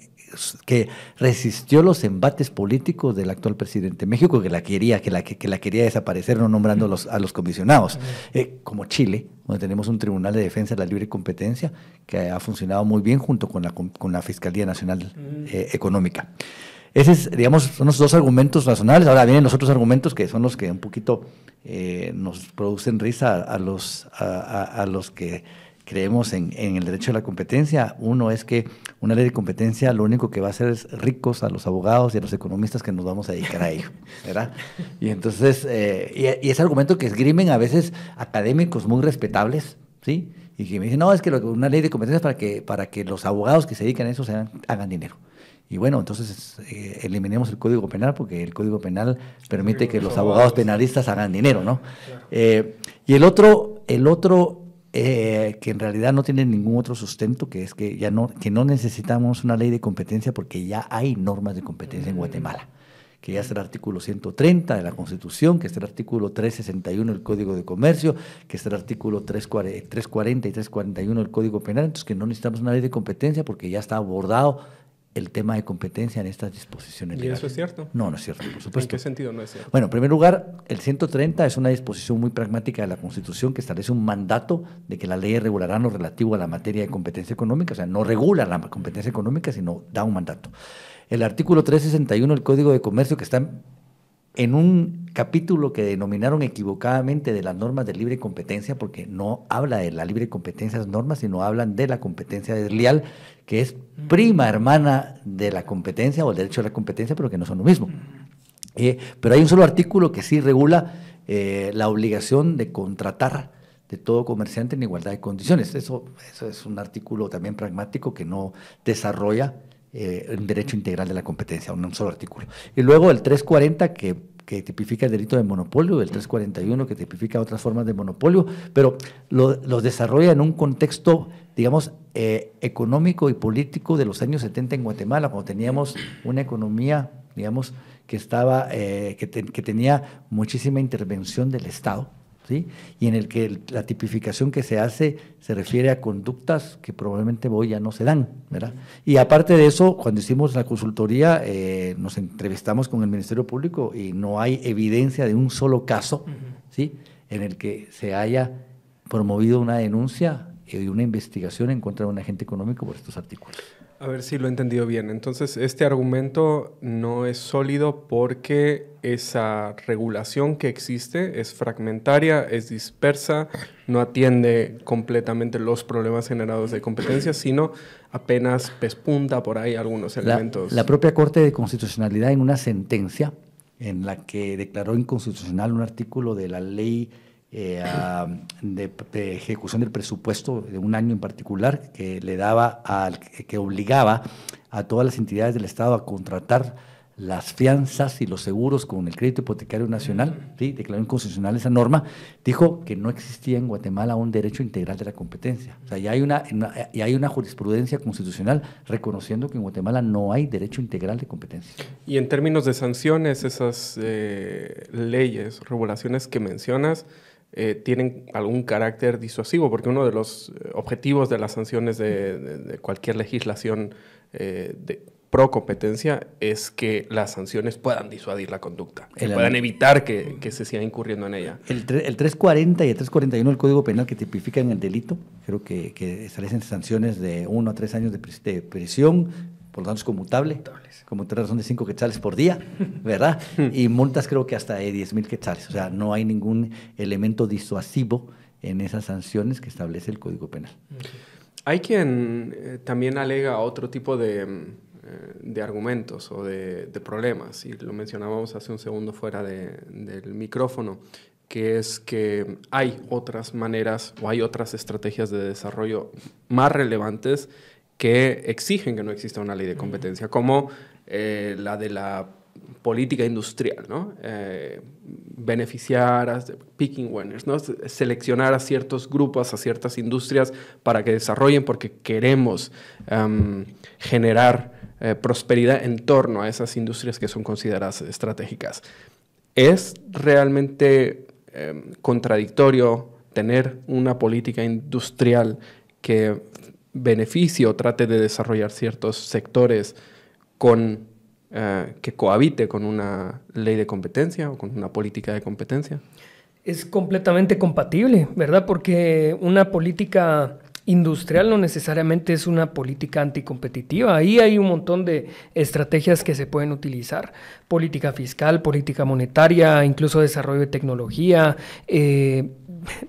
que resistió los embates políticos del actual presidente de México, que la quería, que la, que, la quería desaparecer, no nombrando a los comisionados, eh, como Chile, donde tenemos un Tribunal de Defensa de la Libre Competencia que ha funcionado muy bien junto con la, con la Fiscalía Nacional eh, Económica. Esos, digamos, son los dos argumentos Razonables, Ahora vienen los otros argumentos que son los que un poquito eh, nos producen risa a los, a, los que creemos en, el derecho a la competencia. Uno es que una ley de competencia lo único que va a hacer es ricos a los abogados y a los economistas que nos vamos a dedicar a ello, ¿verdad? Y entonces, eh, y, ese argumento que esgrimen a veces académicos muy respetables, ¿sí? Y que me dicen, no, es que una ley de competencia es para que, para que los abogados que se dedican a eso hagan dinero. Y bueno, entonces eh, eliminemos el Código Penal porque el Código Penal permite que los abogados penalistas hagan dinero, ¿no? Eh, y el otro, el otro eh, que en realidad no tiene ningún otro sustento, que es que ya no, que no necesitamos una ley de competencia porque ya hay normas de competencia en mm. Guatemala que ya está el artículo 130 de la Constitución, que está el artículo 361 del Código de Comercio, que está el artículo 340 y 341 del Código Penal, entonces que no necesitamos una ley de competencia porque ya está abordado el tema de competencia en estas disposiciones legales. ¿Y eso es cierto? No, no es cierto, por supuesto. ¿En qué sentido no es cierto? Bueno, en primer lugar, el 130 es una disposición muy pragmática de la Constitución que establece un mandato de que la ley regulará lo relativo a la materia de competencia económica, o sea, no regula la competencia económica, sino da un mandato. El artículo 361 del Código de Comercio, que está en un capítulo que denominaron equivocadamente de las normas de libre competencia, porque no habla de la libre competencia las normas, sino hablan de la competencia desleal, que es prima hermana de la competencia o el derecho a la competencia, pero que no son lo mismo. Eh, pero hay un solo artículo que sí regula eh, la obligación de contratar de todo comerciante en igualdad de condiciones. Eso, eso es un artículo también pragmático que no desarrolla eh, un derecho integral de la competencia, un solo artículo. Y luego el 340 que, que tipifica el delito de monopolio, el 341 que tipifica otras formas de monopolio, pero los lo desarrolla en un contexto, digamos, eh, económico y político de los años 70 en Guatemala, cuando teníamos una economía, digamos, que, estaba, eh, que, que tenía muchísima intervención del Estado y en el que la tipificación que se hace se refiere a conductas que probablemente hoy ya no se dan. Y aparte de eso, cuando hicimos la consultoría, eh, nos entrevistamos con el Ministerio Público y no hay evidencia de un solo caso ¿sí? en el que se haya promovido una denuncia y una investigación en contra de un agente económico por estos artículos. A ver si lo he entendido bien. Entonces, este argumento no es sólido porque esa regulación que existe es fragmentaria, es dispersa, no atiende completamente los problemas generados de competencia, sino apenas pespunta por ahí algunos elementos. La, propia Corte de Constitucionalidad en una sentencia en la que declaró inconstitucional un artículo de la ley eh, de, ejecución del presupuesto de un año en particular que le daba al, que obligaba a todas las entidades del Estado a contratar las fianzas y los seguros con el Crédito Hipotecario Nacional, ¿sí? declaró inconstitucional esa norma, dijo que no existía en Guatemala un derecho integral de la competencia. O sea, ya hay una, hay una jurisprudencia constitucional reconociendo que en Guatemala no hay derecho integral de competencia. Y en términos de sanciones, esas eh, leyes, regulaciones que mencionas, eh, tienen algún carácter disuasivo, porque uno de los eh, objetivos de las sanciones de, cualquier legislación eh, de, pro competencia es que las sanciones puedan disuadir la conducta, puedan evitar que, se siga incurriendo en ella. El, 340 y el 341 del Código Penal que tipifican el delito, creo que, establecen sanciones de uno a tres años de, prisión, por lo tanto es conmutable, como tres son de 5 quetzales por día, ¿verdad? Hmm. y multas creo que hasta de 10 mil quetzales, o sea, no hay ningún elemento disuasivo en esas sanciones que establece el Código Penal. Hay quien eh, también alega otro tipo de, mm, eh, argumentos o de, problemas, y lo mencionábamos hace un segundo fuera del micrófono, que es que hay otras maneras o hay otras estrategias de desarrollo más relevantes que exigen que no exista una ley de competencia, como eh, la de la política industrial, eh, beneficiar, a, picking winners, Seleccionar a ciertos grupos, a ciertas industrias para que desarrollen porque queremos em, generar eh, prosperidad en torno a esas industrias que son consideradas estratégicas. ¿Es realmente em, contradictorio tener una política industrial que beneficio trate de desarrollar ciertos sectores con, eh, que cohabite con una ley de competencia o con una política de competencia? Es completamente compatible, ¿verdad? Porque una política industrial no necesariamente es una política anticompetitiva. Ahí hay un montón de estrategias que se pueden utilizar. Política fiscal, política monetaria, incluso desarrollo de tecnología, eh,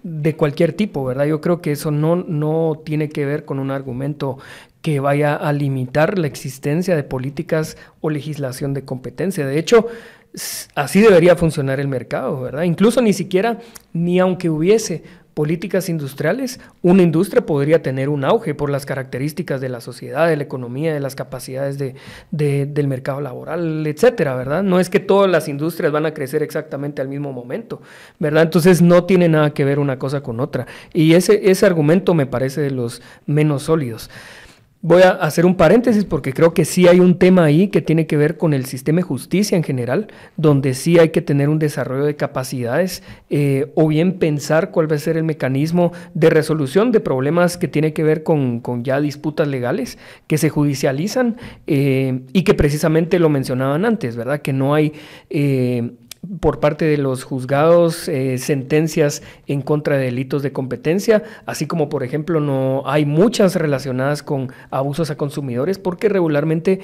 de cualquier tipo, ¿verdad? Yo creo que eso no, no tiene que ver con un argumento que vaya a limitar la existencia de políticas o legislación de competencia. De hecho, así debería funcionar el mercado, ¿verdad? Incluso ni siquiera, ni aunque hubiese políticas industriales, una industria podría tener un auge por las características de la sociedad, de la economía, de las capacidades del mercado laboral, etcétera, ¿verdad? No es que todas las industrias van a crecer exactamente al mismo momento, ¿verdad? Entonces no tiene nada que ver una cosa con otra. Y ese, ese argumento me parece de los menos sólidos. Voy a hacer un paréntesis porque creo que sí hay un tema ahí que tiene que ver con el sistema de justicia en general, donde sí hay que tener un desarrollo de capacidades eh, o bien pensar cuál va a ser el mecanismo de resolución de problemas que tiene que ver con, ya disputas legales que se judicializan eh, y que precisamente lo mencionaban antes, ¿verdad? Que no hay... Eh, por parte de los juzgados eh, sentencias en contra de delitos de competencia, así como por ejemplo no hay muchas relacionadas con abusos a consumidores, porque regularmente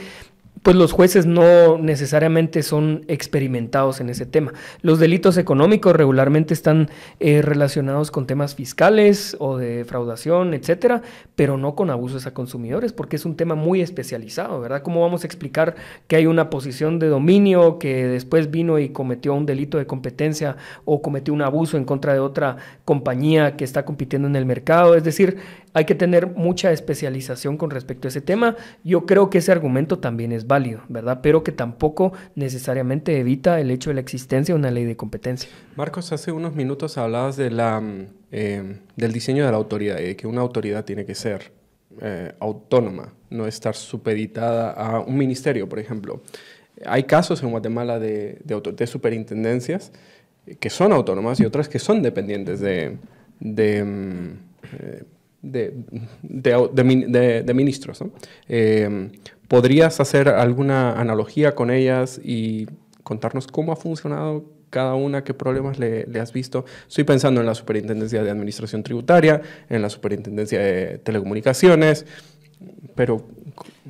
pues los jueces no necesariamente son experimentados en ese tema. Los delitos económicos regularmente están eh, relacionados con temas fiscales o de defraudación, etcétera, pero no con abusos a consumidores, porque es un tema muy especializado, ¿verdad? ¿Cómo vamos a explicar que hay una posición de dominio que después vino y cometió un delito de competencia o cometió un abuso en contra de otra compañía que está compitiendo en el mercado? Es decir, hay que tener mucha especialización con respecto a ese tema. Yo creo que ese argumento también es válido, ¿verdad? Pero que tampoco necesariamente evita el hecho de la existencia de una ley de competencia. Marcos, hace unos minutos hablabas mm, eh, del diseño de la autoridad y eh, de que una autoridad tiene que ser eh, autónoma, no estar supeditada a un ministerio, por ejemplo. Hay casos en Guatemala de, superintendencias que son autónomas y otras que son dependientes de, mm, de, de, ministros. Eh, ¿Podrías hacer alguna analogía con ellas y contarnos cómo ha funcionado cada una, qué problemas le, has visto. Estoy pensando en la Superintendencia de Administración Tributaria, en la Superintendencia de Telecomunicaciones, pero...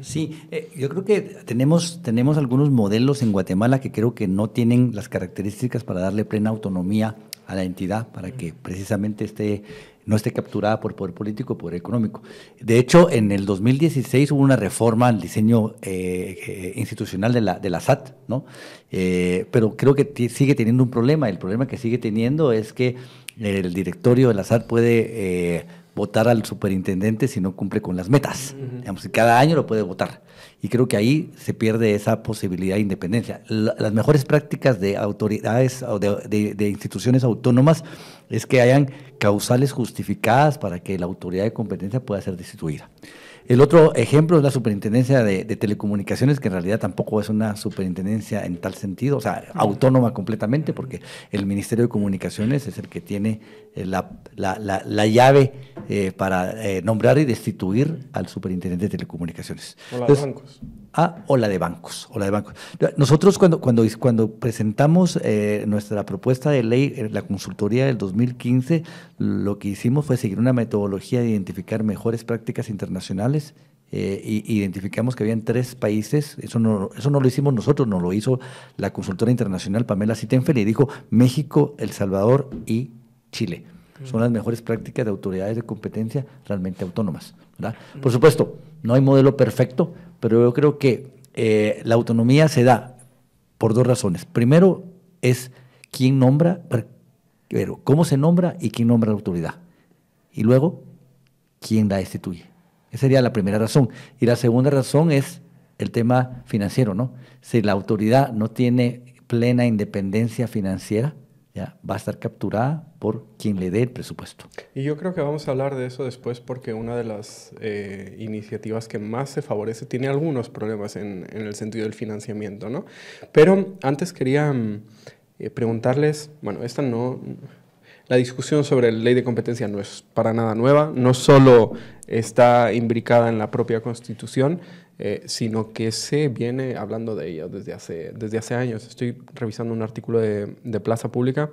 Sí, eh, yo creo que tenemos, tenemos algunos modelos en Guatemala que creo que no tienen las características para darle plena autonomía a la entidad, para que precisamente esté no esté capturada por poder político o poder económico. De hecho, en el 2016 hubo una reforma al diseño eh, eh, institucional de la, SAT, ¿no? Eh, pero creo que sigue teniendo un problema. El problema que sigue teniendo es que el directorio de la SAT puede votar al superintendente si no cumple con las metas. digamos cada año lo puede votar. Y creo que ahí se pierde esa posibilidad de independencia. las mejores prácticas de autoridades o de, instituciones autónomas es que hayan causales justificadas para que la autoridad de competencia pueda ser destituida. El otro ejemplo es la superintendencia de, telecomunicaciones, que en realidad tampoco es una superintendencia en tal sentido, o sea, autónoma completamente, porque el Ministerio de Comunicaciones es el que tiene eh, la, llave eh, para eh, nombrar y destituir al superintendente de telecomunicaciones a o de bancos. de bancos. Nosotros cuando, cuando, cuando presentamos eh, nuestra propuesta de ley la consultoría del 2015, lo que hicimos fue seguir una metodología de identificar mejores prácticas internacionales e identificamos que habían tres países, eso no, eso no lo hicimos nosotros, no lo hizo la consultora internacional Pamela Sitenfeld y dijo México, El Salvador y Chile. Mm. Son las mejores prácticas de autoridades de competencia realmente autónomas. Mm. Por supuesto, no hay modelo perfecto, pero yo creo que eh, la autonomía se da por dos razones. Primero es quién nombra, pero cómo se nombra y quién nombra la autoridad. Y luego, quién la destituye. Esa sería la primera razón. Y la segunda razón es el tema financiero, ¿no? Si la autoridad no tiene plena independencia financiera, va a estar capturada por quien le dé el presupuesto. Y yo creo que vamos a hablar de eso después porque una de las eh, iniciativas que más se favorece tiene algunos problemas en, el sentido del financiamiento, Pero antes quería mm, eh, preguntarles, bueno, esta no... La discusión sobre la ley de competencia no es para nada nueva, no solo está imbricada en la propia Constitución, eh, sino que se viene hablando de ello desde hace, desde hace años. Estoy revisando un artículo de, Plaza Pública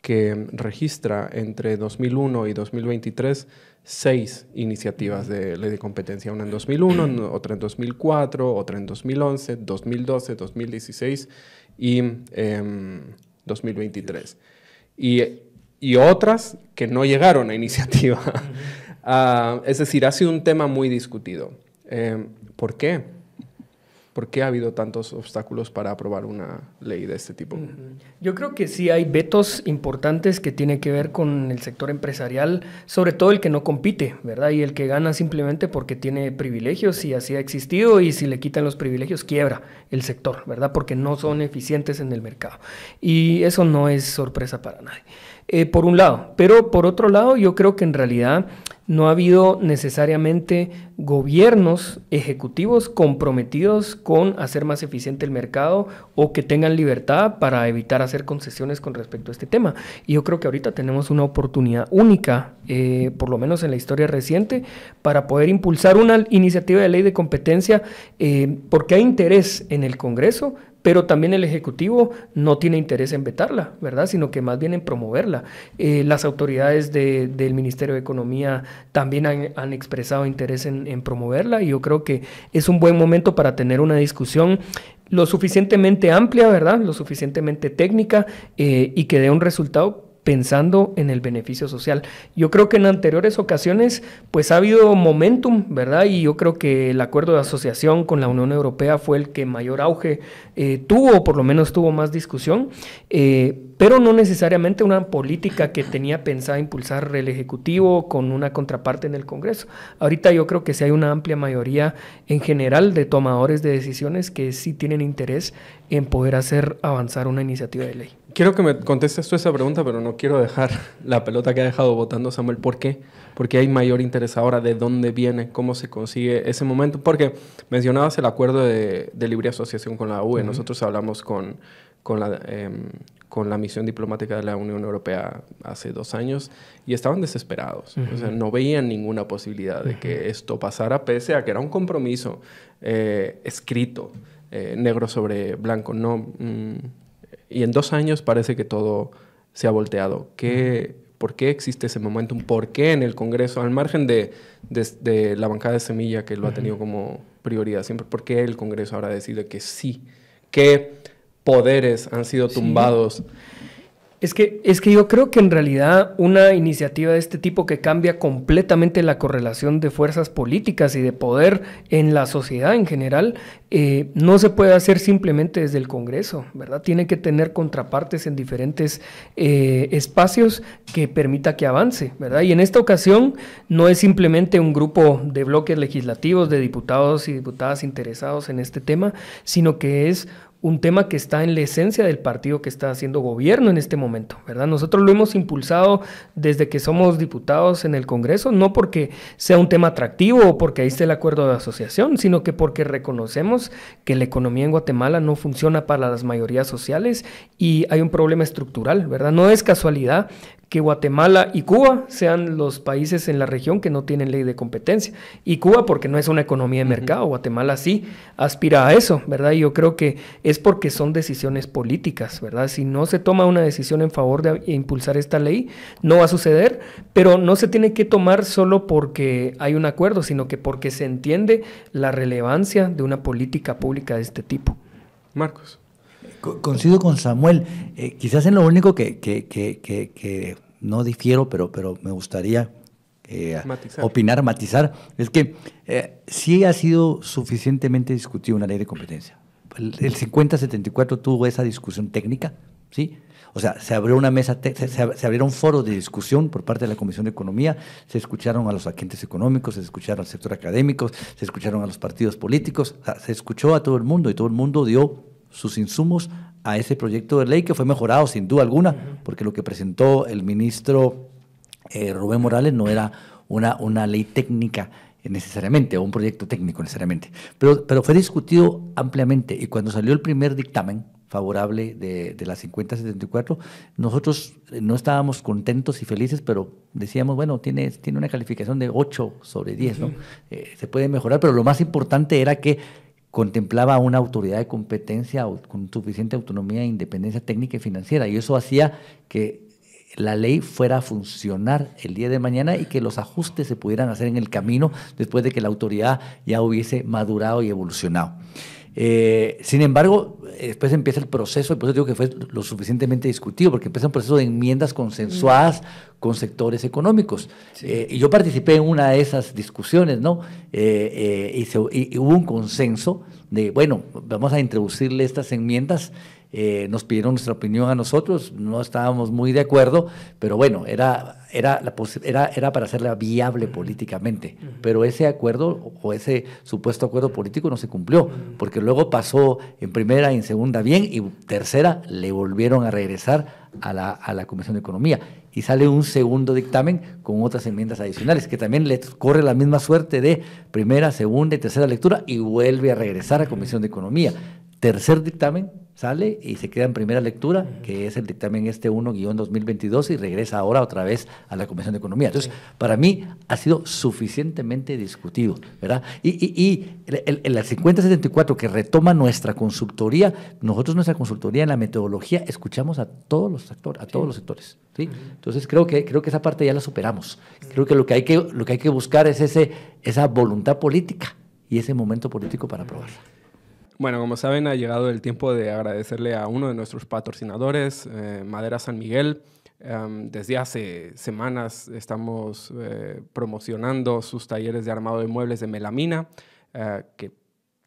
que registra entre 2001 y 2023 seis iniciativas de ley de competencia, una en 2001, otra en 2004, otra en 2011, 2012, 2016 y 2023. Em, y, y, otras que no llegaron a iniciativa. Ah, es decir, ha sido un tema muy discutido. Eh, ¿Por qué? ¿Por qué ha habido tantos obstáculos para aprobar una ley de este tipo? Yo creo que sí hay vetos importantes que tienen que ver con el sector empresarial, sobre todo el que no compite, ¿verdad? Y el que gana simplemente porque tiene privilegios y así ha existido y si le quitan los privilegios quiebra el sector, ¿verdad? Porque no son eficientes en el mercado. Y eso no es sorpresa para nadie. Eh, por un lado. Pero por otro lado, yo creo que en realidad no ha habido necesariamente gobiernos ejecutivos comprometidos con hacer más eficiente el mercado o que tengan libertad para evitar hacer concesiones con respecto a este tema. Y yo creo que ahorita tenemos una oportunidad única, eh, por lo menos en la historia reciente, para poder impulsar una iniciativa de ley de competencia eh, porque hay interés en el Congreso pero también el Ejecutivo no tiene interés en vetarla, ¿verdad? Sino que más bien en promoverla. Eh, las autoridades del Ministerio de Economía también han, expresado interés en, promoverla y yo creo que es un buen momento para tener una discusión lo suficientemente amplia, ¿verdad? Lo suficientemente técnica eh, y que dé un resultado pensando en el beneficio social. Yo creo que en anteriores ocasiones pues ha habido momentum, ¿verdad? Y yo creo que el acuerdo de asociación con la Unión Europea fue el que mayor auge eh, tuvo, o por lo menos tuvo más discusión, eh, pero no necesariamente una política que tenía pensada impulsar el Ejecutivo con una contraparte en el Congreso. Ahorita yo creo que sí hay una amplia mayoría en general de tomadores de decisiones que sí tienen interés en poder hacer avanzar una iniciativa de ley. Quiero que me contestes tú esa pregunta, pero no quiero dejar la pelota que ha dejado votando Samuel. ¿Por qué? Porque hay mayor interés ahora de dónde viene, cómo se consigue ese momento. Porque mencionabas el acuerdo de, libre asociación con la UE. Nosotros hablamos con, con la, em, con la misión diplomática de la Unión Europea hace dos años y estaban desesperados. O sea, no veían ninguna posibilidad de que esto pasara, pese a que era un compromiso eh, escrito eh, negro sobre blanco, ¿no? Mm, y en dos años parece que todo se ha volteado. ¿Qué, ¿Por qué existe ese momentum? ¿Por qué en el Congreso, al margen de, la bancada de semilla que lo ha tenido como prioridad siempre, por qué el Congreso ahora decide que sí? ¿Qué poderes han sido tumbados? Es que, es que yo creo que en realidad una iniciativa de este tipo que cambia completamente la correlación de fuerzas políticas y de poder en la sociedad en general, eh, no se puede hacer simplemente desde el Congreso, ¿verdad? Tiene que tener contrapartes en diferentes eh, espacios que permita que avance, ¿verdad? Y en esta ocasión no es simplemente un grupo de bloques legislativos, de diputados y diputadas interesados en este tema, sino que es un tema que está en la esencia del partido que está haciendo gobierno en este momento, ¿verdad? Nosotros lo hemos impulsado desde que somos diputados en el Congreso, no porque sea un tema atractivo o porque ahí está el acuerdo de asociación, sino que porque reconocemos que la economía en Guatemala no funciona para las mayorías sociales y hay un problema estructural, ¿verdad? No es casualidad que Guatemala y Cuba sean los países en la región que no tienen ley de competencia. Y Cuba porque no es una economía de mercado, Guatemala sí aspira a eso, ¿verdad? Y yo creo que es porque son decisiones políticas, ¿verdad? Si no se toma una decisión en favor de impulsar esta ley, no va a suceder, pero no se tiene que tomar solo porque hay un acuerdo, sino que porque se entiende la relevancia de una política pública de este tipo. Marcos. Coincido con Samuel. Eh, quizás en lo único que, no difiero, pero, pero me gustaría eh, opinar, matizar, es que eh, sí ha sido suficientemente discutida una ley de competencia. El, 5074 tuvo esa discusión técnica, ¿sí? O sea, se abrió una mesa, se, abrió un foro de discusión por parte de la Comisión de Economía, se escucharon a los agentes económicos, se escucharon al sector académico, se escucharon a los partidos políticos, se escuchó a todo el mundo y todo el mundo dio sus insumos a ese proyecto de ley que fue mejorado sin duda alguna, porque lo que presentó el ministro eh, Rubén Morales no era una, una ley técnica necesariamente, o un proyecto técnico necesariamente, pero, pero fue discutido ampliamente y cuando salió el primer dictamen favorable de, de la 5074, nosotros eh, no estábamos contentos y felices, pero decíamos, bueno, tiene, tiene una calificación de 8 sobre 10, ¿no? Eh, se puede mejorar, pero lo más importante era que contemplaba una autoridad de competencia con suficiente autonomía e independencia técnica y financiera. Y eso hacía que la ley fuera a funcionar el día de mañana y que los ajustes se pudieran hacer en el camino después de que la autoridad ya hubiese madurado y evolucionado. Eh, sin embargo, después empieza el proceso, y por eso digo que fue lo suficientemente discutido, porque empieza un proceso de enmiendas consensuadas con sectores económicos. Eh, y yo participé en una de esas discusiones, ¿no? Eh, y, hubo un consenso de, bueno, vamos a introducirle estas enmiendas eh, nos pidieron nuestra opinión a nosotros, no estábamos muy de acuerdo, pero bueno, era, era, la era, era para hacerla viable políticamente. Pero ese acuerdo o ese supuesto acuerdo político no se cumplió, porque luego pasó en primera y en segunda bien, y tercera le volvieron a regresar a la, a la Comisión de Economía. Y sale un segundo dictamen con otras enmiendas adicionales, que también le corre la misma suerte de primera, segunda y tercera lectura y vuelve a regresar a Comisión de Economía. Tercer dictamen, sale y se queda en primera lectura, que es el dictamen este 1-2022 y regresa ahora otra vez a la Comisión de Economía. Entonces, para mí ha sido suficientemente discutido, ¿verdad? Y, y, y el, 5074 que retoma nuestra consultoría, nosotros nuestra consultoría en la metodología escuchamos a todos los actores, a todos los sectores, ¿sí? Entonces, creo que creo que esa parte ya la superamos. Creo que lo que hay que lo que hay que buscar es ese esa voluntad política y ese momento político para aprobarla. Bueno, como saben, ha llegado el tiempo de agradecerle a uno de nuestros patrocinadores, eh, Madera San Miguel. Em, desde hace semanas estamos eh, promocionando sus talleres de armado de muebles de melamina, eh, que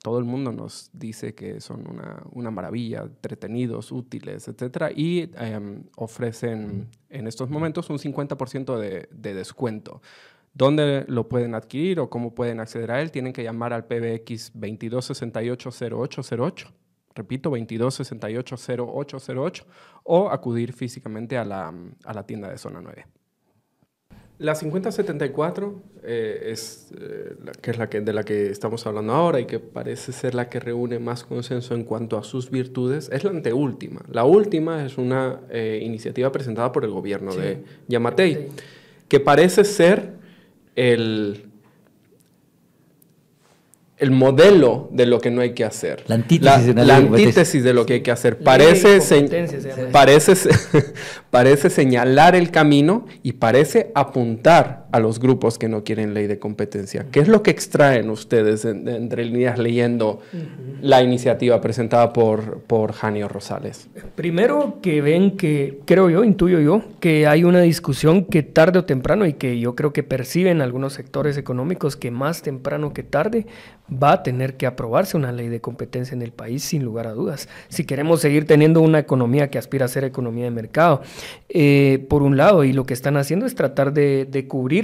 todo el mundo nos dice que son una, una maravilla, entretenidos, útiles, etc. Y em, ofrecen en estos momentos un 50% de, de descuento. ¿Dónde lo pueden adquirir o cómo pueden acceder a él? Tienen que llamar al PBX 2268-0808, repito, 2268-0808, o acudir físicamente a la, tienda de Zona 9. La 5074, eh, es, eh, que es la que, de la que estamos hablando ahora y que parece ser la que reúne más consenso en cuanto a sus virtudes, es la anteúltima. La última es una eh, iniciativa presentada por el gobierno de Yamatei, que parece ser el, modelo de lo que no hay que hacer. La antítesis, de, lo que hay que hacer. Parece, parece, parece señalar el camino y parece apuntar a los grupos que no quieren ley de competencia. ¿Qué es lo que extraen ustedes entre líneas leyendo la iniciativa presentada por, por Janio Rosales? Primero que ven que, creo yo, intuyo yo, que hay una discusión que tarde o temprano y que yo creo que perciben algunos sectores económicos que más temprano que tarde va a tener que aprobarse una ley de competencia en el país, sin lugar a dudas, si queremos seguir teniendo una economía que aspira a ser economía de mercado, eh, por un lado, y lo que están haciendo es tratar de cubrir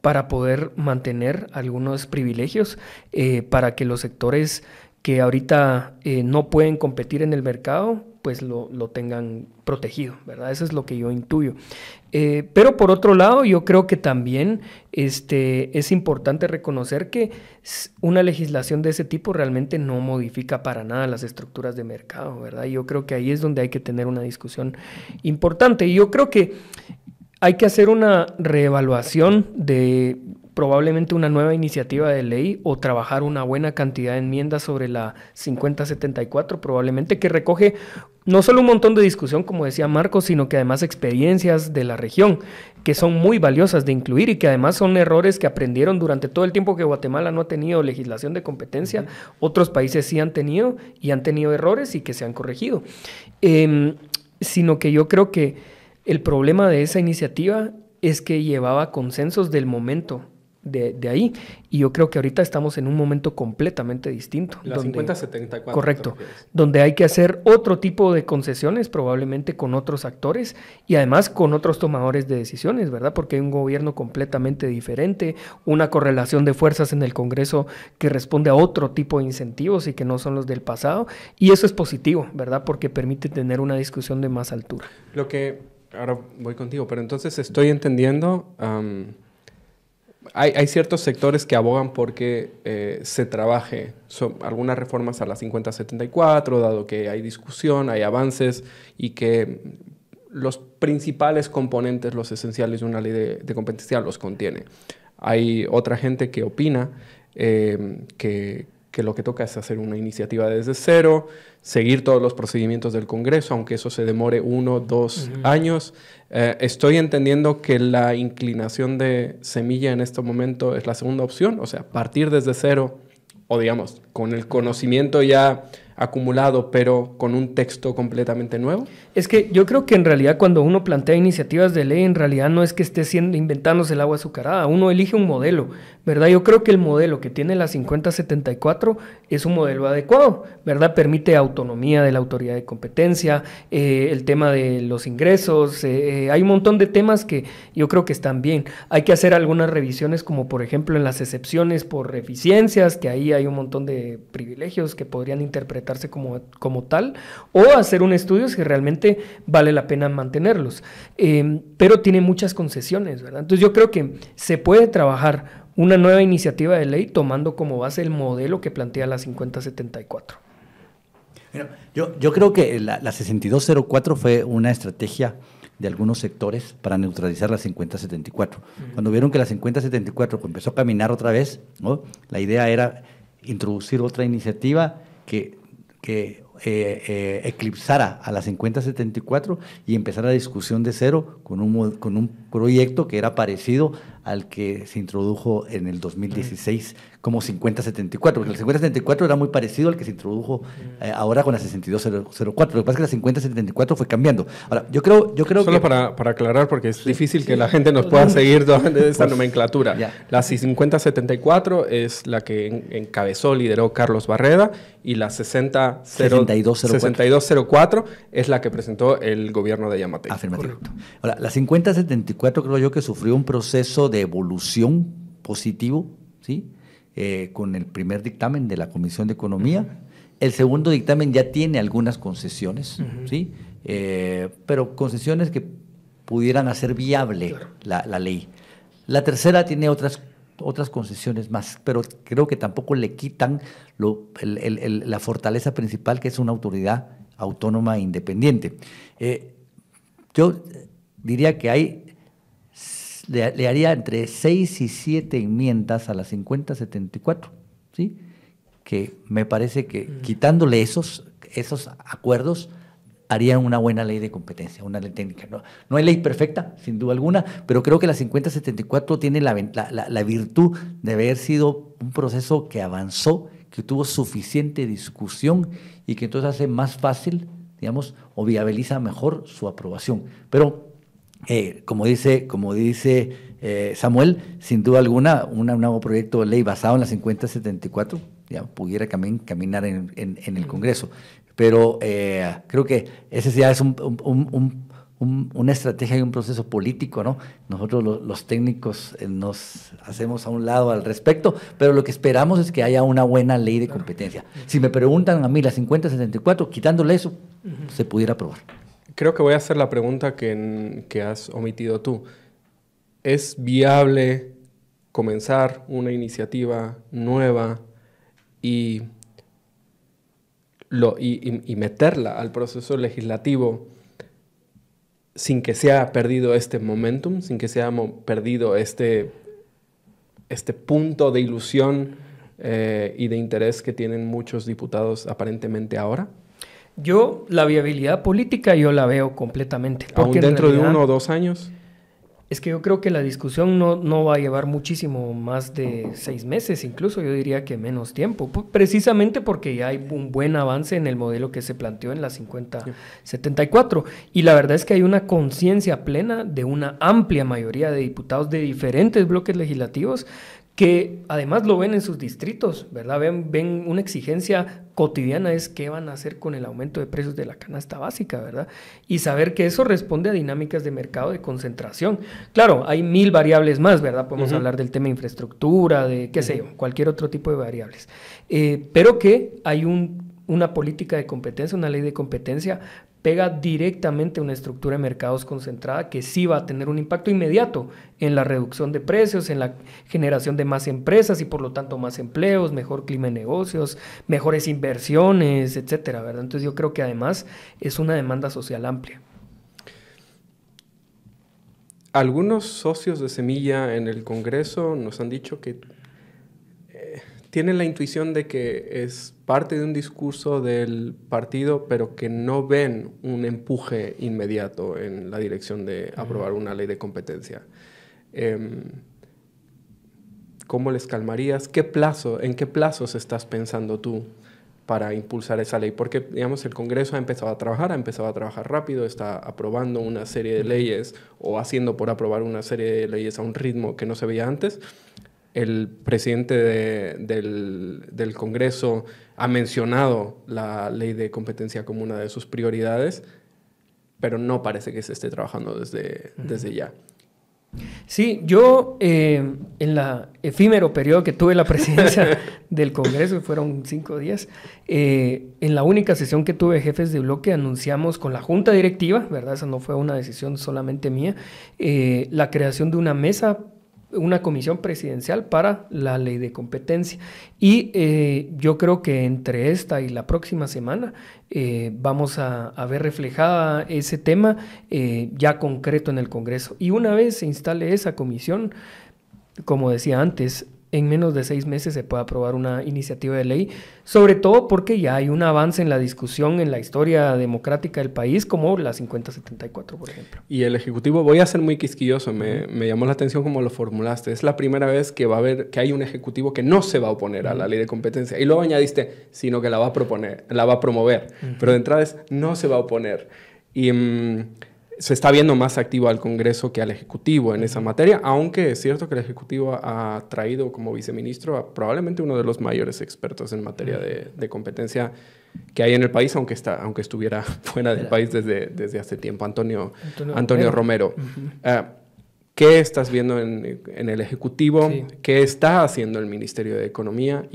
para poder mantener algunos privilegios, eh, para que los sectores que ahorita eh, no pueden competir en el mercado, pues lo, tengan protegido, ¿verdad? Eso es lo que yo intuyo. Eh, pero por otro lado, yo creo que también este, es importante reconocer que una legislación de ese tipo realmente no modifica para nada las estructuras de mercado, ¿verdad? Yo creo que ahí es donde hay que tener una discusión importante. Y yo creo que hay que hacer una reevaluación de probablemente una nueva iniciativa de ley o trabajar una buena cantidad de enmiendas sobre la 5074, probablemente que recoge no solo un montón de discusión, como decía Marco, sino que además experiencias de la región, que son muy valiosas de incluir y que además son errores que aprendieron durante todo el tiempo que Guatemala no ha tenido legislación de competencia, otros países sí han tenido y han tenido errores y que se han corregido, em, sino que yo creo que el problema de esa iniciativa es que llevaba consensos del momento. De, ahí. Y yo creo que ahorita estamos en un momento completamente distinto. La 50-74. Correcto. Donde hay que hacer otro tipo de concesiones, probablemente con otros actores y además con otros tomadores de decisiones, ¿verdad? Porque hay un gobierno completamente diferente, una correlación de fuerzas en el Congreso que responde a otro tipo de incentivos y que no son los del pasado. Y eso es positivo, ¿verdad? Porque permite tener una discusión de más altura. Lo que ahora voy contigo, pero entonces estoy entendiendo, hay, ciertos sectores que abogan porque eh, se trabaje algunas reformas a la 5074, dado que hay discusión, hay avances y que los principales componentes, los esenciales de una ley de, competencia los contiene. Hay otra gente que opina eh, que que lo que toca es hacer una iniciativa desde cero, seguir todos los procedimientos del Congreso, aunque eso se demore uno, dos años. Eh, estoy entendiendo que la inclinación de semilla en este momento es la segunda opción, o sea, partir desde cero o digamos, con el conocimiento ya acumulado, pero con un texto completamente nuevo? Es que yo creo que en realidad cuando uno plantea iniciativas de ley, en realidad no es que esté siendo, inventándose el agua azucarada, uno elige un modelo, ¿verdad? Yo creo que el modelo que tiene la 5074 es un modelo adecuado, ¿verdad? Permite autonomía de la autoridad de competencia, eh, el tema de los ingresos, eh, eh, hay un montón de temas que yo creo que están bien. Hay que hacer algunas revisiones, como por ejemplo en las excepciones por eficiencias, que ahí hay un montón de privilegios que podrían interpretarse como, como tal, o hacer un estudio si realmente vale la pena mantenerlos. Em, pero tiene muchas concesiones, ¿verdad? Entonces yo creo que se puede trabajar una nueva iniciativa de ley tomando como base el modelo que plantea la 5074. yo, yo creo que la, la 6204 fue una estrategia de algunos sectores para neutralizar la 5074. Cuando vieron que la 5074 empezó a caminar otra vez, ¿no? la idea era introducir otra iniciativa que, que eh, eh, eclipsara a la 5074 y empezara la discusión de cero con un, con un proyecto que era parecido al que se introdujo en el 2016 como 5074, porque el 5074 era muy parecido al que se introdujo eh, ahora con la 6204. Lo que pasa es que la 5074 fue cambiando. Ahora, yo creo, yo creo Solo para, aclarar, porque es difícil que la gente nos pueda seguir de esta nomenclatura. Ya. La 5074 es la que encabezó, lideró Carlos Barreda, y la 60... 6204. es la que presentó el gobierno de Yamate. Afirmativo. Ahora, la 5074 creo yo que sufrió un proceso de evolución positivo, ¿sí? Eh, con el primer dictamen de la Comisión de Economía. El segundo dictamen ya tiene algunas concesiones, ¿sí? Eh, pero concesiones que pudieran hacer viable la, la ley. La tercera tiene otras otras concesiones más, pero creo que tampoco le quitan la fortaleza principal que es una autoridad autónoma e independiente. Eh, yo diría que hay, le, haría entre 6 y 7 enmiendas a las 5074, ¿sí? que me parece que mm. quitándole esos, esos acuerdos, harían una buena ley de competencia, una ley técnica. No, hay ley perfecta, sin duda alguna, pero creo que la 5074 tiene la, virtud de haber sido un proceso que avanzó, que tuvo suficiente discusión y que entonces hace más fácil, digamos, o viabiliza mejor su aprobación. Pero, eh, como dice, como dice eh, Samuel, sin duda alguna, un nuevo proyecto de ley basado en la 5074 ya pudiera caminar en, el Congreso pero eh, creo que ese ya es una estrategia y un proceso político, ¿no? Nosotros los técnicos eh, nos hacemos a un lado al respecto, pero lo que esperamos es que haya una buena ley de competencia. Si me preguntan a mí la 5074, quitándole eso, se pudiera aprobar. Creo que voy a hacer la pregunta que, que has omitido tú. ¿Es viable comenzar una iniciativa nueva y y, meterla al proceso legislativo sin que se haya perdido este momentum, sin que se perdido este, este punto de ilusión eh, y de interés que tienen muchos diputados aparentemente ahora? Yo la viabilidad política yo la veo completamente. ¿Aún dentro de uno o dos años? Es que yo creo que la discusión no, va a llevar muchísimo más de seis meses, incluso yo diría que menos tiempo, precisamente porque ya hay un buen avance en el modelo que se planteó en la 5074. Y la verdad es que hay una conciencia plena de una amplia mayoría de diputados de diferentes bloques legislativos que además lo ven en sus distritos, ¿verdad? Ven, una exigencia cotidiana es qué van a hacer con el aumento de precios de la canasta básica, ¿verdad? Y saber que eso responde a dinámicas de mercado de concentración. Claro, hay mil variables más, ¿verdad? Podemos hablar del tema de infraestructura, de qué sé yo, cualquier otro tipo de variables. Eh, pero que hay una política de competencia, una ley de competencia pega directamente una estructura de mercados concentrada que sí va a tener un impacto inmediato en la reducción de precios, en la generación de más empresas y por lo tanto más empleos, mejor clima de negocios, mejores inversiones, etcétera, ¿verdad? Entonces yo creo que además es una demanda social amplia. Algunos socios de Semilla en el Congreso nos han dicho que tienen la intuición de que es parte de un discurso del partido, pero que no ven un empuje inmediato en la dirección de aprobar una ley de competencia. Em, ¿Cómo les calmarías? ¿Qué plazo, ¿En qué plazos estás pensando tú para impulsar esa ley? Porque, digamos, el Congreso ha empezado a trabajar, ha empezado a trabajar rápido, está aprobando una serie de leyes o haciendo por aprobar una serie de leyes a un ritmo que no se veía antes el presidente del, Congreso ha mencionado la ley de competencia como una de sus prioridades, pero no parece que se esté trabajando desde, desde ya. Sí, yo eh, en el efímero periodo que tuve la presidencia del Congreso, fueron cinco días, eh, en la única sesión que tuve jefes de bloque anunciamos con la junta directiva, ¿verdad? Esa no fue una decisión solamente mía, eh, la creación de una mesa una comisión presidencial para la ley de competencia. Y eh, yo creo que entre esta y la próxima semana eh, vamos a, ver reflejada ese tema eh, ya concreto en el Congreso. Y una vez se instale esa comisión, como decía antes, en menos de seis meses se puede aprobar una iniciativa de ley, sobre todo porque ya hay un avance en la discusión en la historia democrática del país, como la 5074, por ejemplo. Y el Ejecutivo, voy a ser muy quisquilloso, me, llamó la atención como lo formulaste, es la primera vez que va a haber, que hay un Ejecutivo que no se va a oponer a la ley de competencia, y luego añadiste, sino que la va a proponer, la va a promover, pero de entrada es, no se va a oponer. Y... Mm, se está viendo más activo al Congreso que al Ejecutivo en esa materia, aunque es cierto que el Ejecutivo ha traído como viceministro a probablemente uno de los mayores expertos en materia de, competencia que hay en el país, aunque, estuviera fuera del país desde, hace tiempo, Antonio, Romero. Ah, ¿Qué estás viendo en, el Ejecutivo? ¿Qué está haciendo el Ministerio de Economía?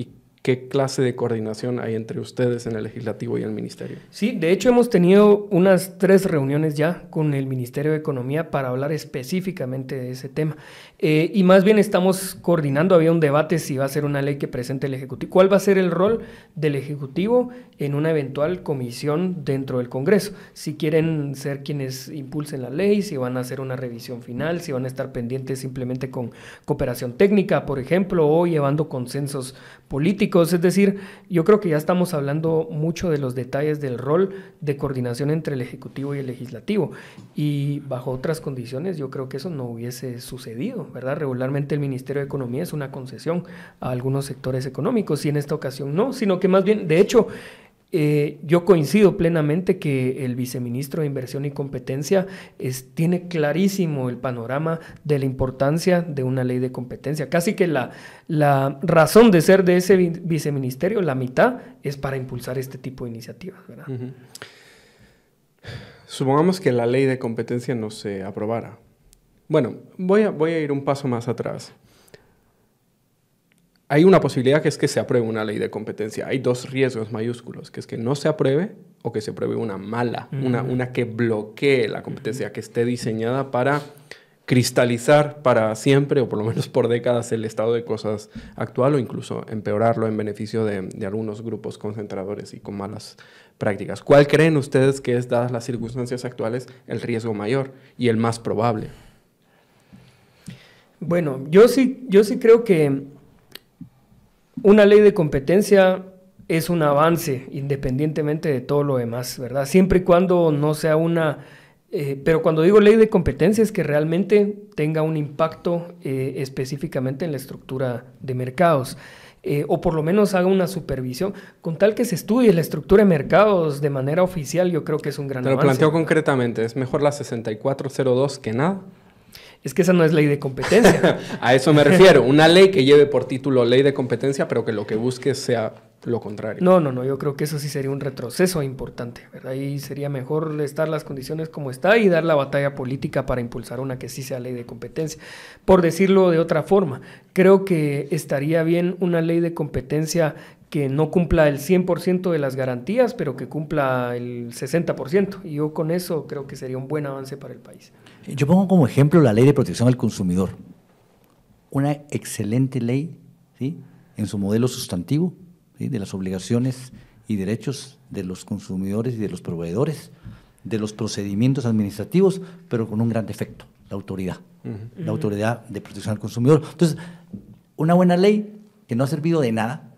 qué clase de coordinación hay entre ustedes en el legislativo y el ministerio. Sí, de hecho hemos tenido unas tres reuniones ya con el Ministerio de Economía para hablar específicamente de ese tema. Eh, y más bien estamos coordinando, había un debate si va a ser una ley que presente el Ejecutivo. ¿Cuál va a ser el rol del Ejecutivo en una eventual comisión dentro del Congreso? Si quieren ser quienes impulsen la ley, si van a hacer una revisión final, si van a estar pendientes simplemente con cooperación técnica, por ejemplo, o llevando consensos políticos. Es decir, yo creo que ya estamos hablando mucho de los detalles del rol de coordinación entre el Ejecutivo y el Legislativo. Y bajo otras condiciones yo creo que eso no hubiese sucedido. Regularmente el Ministerio de Economía es una concesión a algunos sectores económicos y en esta ocasión no, sino que más bien, de hecho, eh, yo coincido plenamente que el viceministro de Inversión y Competencia tiene clarísimo el panorama de la importancia de una ley de competencia. Casi que la, razón de ser de ese viceministerio, la mitad, es para impulsar este tipo de iniciativas. ¿verdad? Supongamos que la ley de competencia no se aprobara. Bueno, voy a, ir un paso más atrás. Hay una posibilidad que es que se apruebe una ley de competencia. Hay dos riesgos mayúsculos, que es que no se apruebe o que se apruebe una mala, una, que bloquee la competencia, que esté diseñada para cristalizar para siempre o por lo menos por décadas el estado de cosas actual o incluso empeorarlo en beneficio de, algunos grupos concentradores y con malas prácticas. ¿Cuál creen ustedes que es, dadas las circunstancias actuales, el riesgo mayor y el más probable? Bueno, yo sí, yo sí creo que una ley de competencia es un avance independientemente de todo lo demás, ¿verdad? Siempre y cuando no sea una... Eh, pero cuando digo ley de competencia es que realmente tenga un impacto eh, específicamente en la estructura de mercados. Eh, o por lo menos haga una supervisión, con tal que se estudie la estructura de mercados de manera oficial, yo creo que es un gran Te lo planteo concretamente, ¿es mejor la 6402 que nada? Es que esa no es ley de competencia. a eso me refiero, una ley que lleve por título ley de competencia, pero que lo que busque sea lo contrario. No, no, no, yo creo que eso sí sería un retroceso importante, Ahí sería mejor estar las condiciones como está y dar la batalla política para impulsar una que sí sea ley de competencia. Por decirlo de otra forma, creo que estaría bien una ley de competencia que no cumpla el 100% de las garantías, pero que cumpla el 60%. Y yo con eso creo que sería un buen avance para el país. Yo pongo como ejemplo la ley de protección al consumidor. Una excelente ley ¿sí? en su modelo sustantivo ¿sí? de las obligaciones y derechos de los consumidores y de los proveedores, de los procedimientos administrativos, pero con un gran defecto, la autoridad. La autoridad de protección al consumidor. Entonces, una buena ley que no ha servido de nada,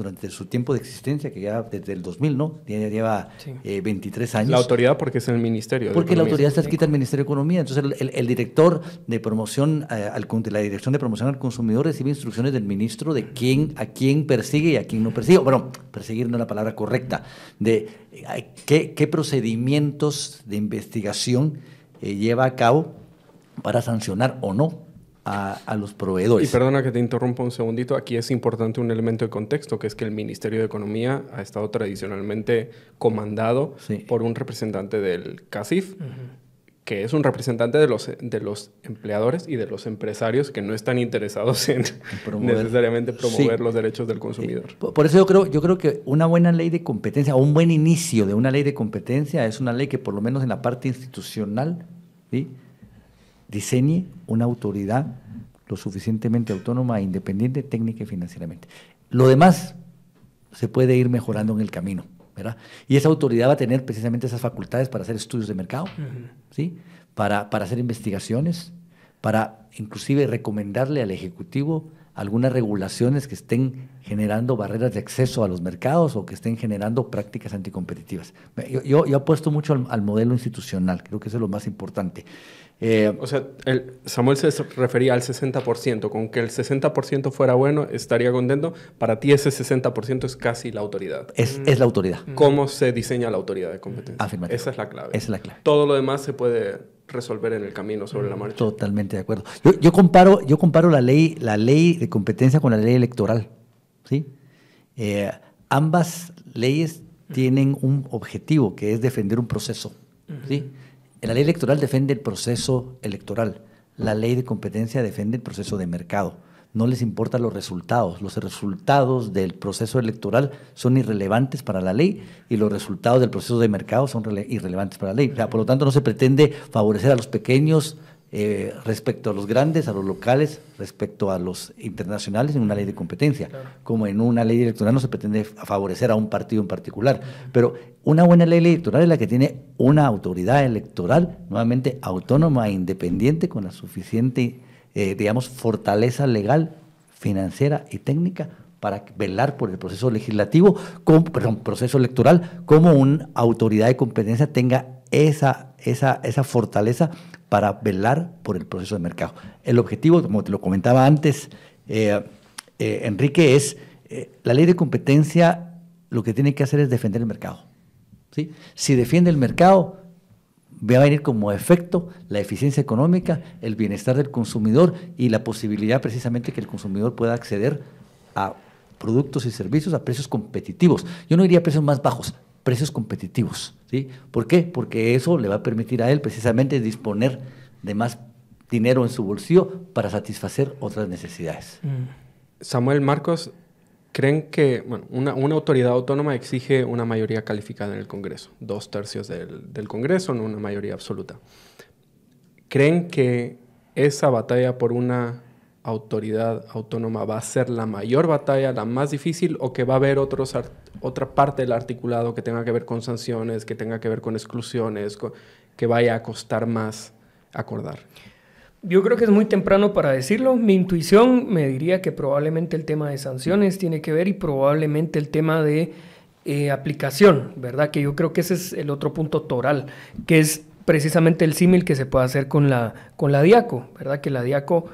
durante su tiempo de existencia, que ya desde el 2000, ¿no? Ya lleva 23 eh, años. La autoridad porque es el Ministerio. Porque la autoridad está escrita al Ministerio de Economía. Entonces el, director de promoción, eh, la Dirección de Promoción al Consumidor recibe instrucciones del ministro de quién, a quién persigue y a quién no persigue. Bueno, perseguir no es la palabra correcta. De eh, qué, procedimientos de investigación lleva a cabo para sancionar o no a, los proveedores. Y perdona que te interrumpa un segundito, aquí es importante un elemento de contexto, que es que el Ministerio de Economía ha estado tradicionalmente comandado por un representante del CACIF. que es un representante de los, de los empleadores y de los empresarios que no están interesados en necesariamente promover los derechos del consumidor. Por eso yo creo, yo creo que una buena ley de competencia, o un buen inicio de una ley de competencia, es una ley que por lo menos en la parte institucional ¿sí? diseñe una autoridad lo suficientemente autónoma e independiente técnica y financieramente. Lo demás se puede ir mejorando en el camino, ¿verdad? Y esa autoridad va a tener precisamente esas facultades para hacer estudios de mercado, ¿sí? Para, para hacer investigaciones, para inclusive recomendarle al Ejecutivo algunas regulaciones que estén generando barreras de acceso a los mercados o que estén generando prácticas anticompetitivas. Yo, yo, apuesto mucho al, al, modelo institucional, creo que eso es lo más importante. Eh, o sea, Samuel se refería al 60%, con que el 60% fuera bueno, estaría contento. Para ti ese 60% es casi la autoridad. Es, la autoridad. Mm. ¿Cómo se diseña la autoridad de competencia? Afirmativo. Esa es la clave. es la clave. Todo lo demás se puede resolver en el camino sobre la mm, marcha. Totalmente de acuerdo. Yo, comparo, yo comparo la, ley, la ley de competencia con la ley electoral. ¿sí? Eh, ambas leyes mm. tienen un objetivo, que es defender un proceso. ¿sí? La ley electoral defiende el proceso electoral. La ley de competencia defiende el proceso de mercado. No les importan los resultados. Los resultados del proceso electoral son irrelevantes para la ley y los resultados del proceso de mercado son irrelevantes para la ley. por lo tanto, no se pretende favorecer a los pequeños eh, respecto a los grandes, a los locales, respecto a los internacionales en una ley de competencia. Como en una ley electoral no se pretende favorecer a un partido en particular, pero una buena ley electoral es la que tiene una autoridad electoral nuevamente autónoma e independiente con la suficiente, eh, digamos, fortaleza legal, financiera y técnica para velar por el proceso legislativo, perdón, proceso electoral, como una autoridad de competencia tenga esa, esa, esa fortaleza para velar por el proceso de mercado. El objetivo, como te lo comentaba antes, eh, eh, Enrique, es eh, la ley de competencia lo que tiene que hacer es defender el mercado. ¿sí? Si defiende el mercado, va a venir como efecto la eficiencia económica, el bienestar del consumidor y la posibilidad precisamente que el consumidor pueda acceder a productos y servicios a precios competitivos. Yo no diría precios más bajos, precios competitivos. ¿sí? ¿Por qué? Porque eso le va a permitir a él precisamente disponer de más dinero en su bolsillo para satisfacer otras necesidades. Mm. Samuel Marcos, ¿creen que una, autoridad autónoma exige una mayoría calificada en el Congreso? Dos tercios del Congreso, no una mayoría absoluta. ¿Creen que esa batalla por una autoridad autónoma va a ser la mayor batalla, la más difícil, o que va a haber otros otra parte del articulado que tenga que ver con sanciones, que tenga que ver con exclusiones, que vaya a costar más acordar? Yo creo que es muy temprano para decirlo. Mi intuición me diría que probablemente el tema de sanciones tiene que ver y probablemente el tema de eh, aplicación, ¿verdad? Que yo creo que ese es el otro punto toral, que es precisamente el símil que se puede hacer con la, con la DIACO, ¿verdad? Que la DIACO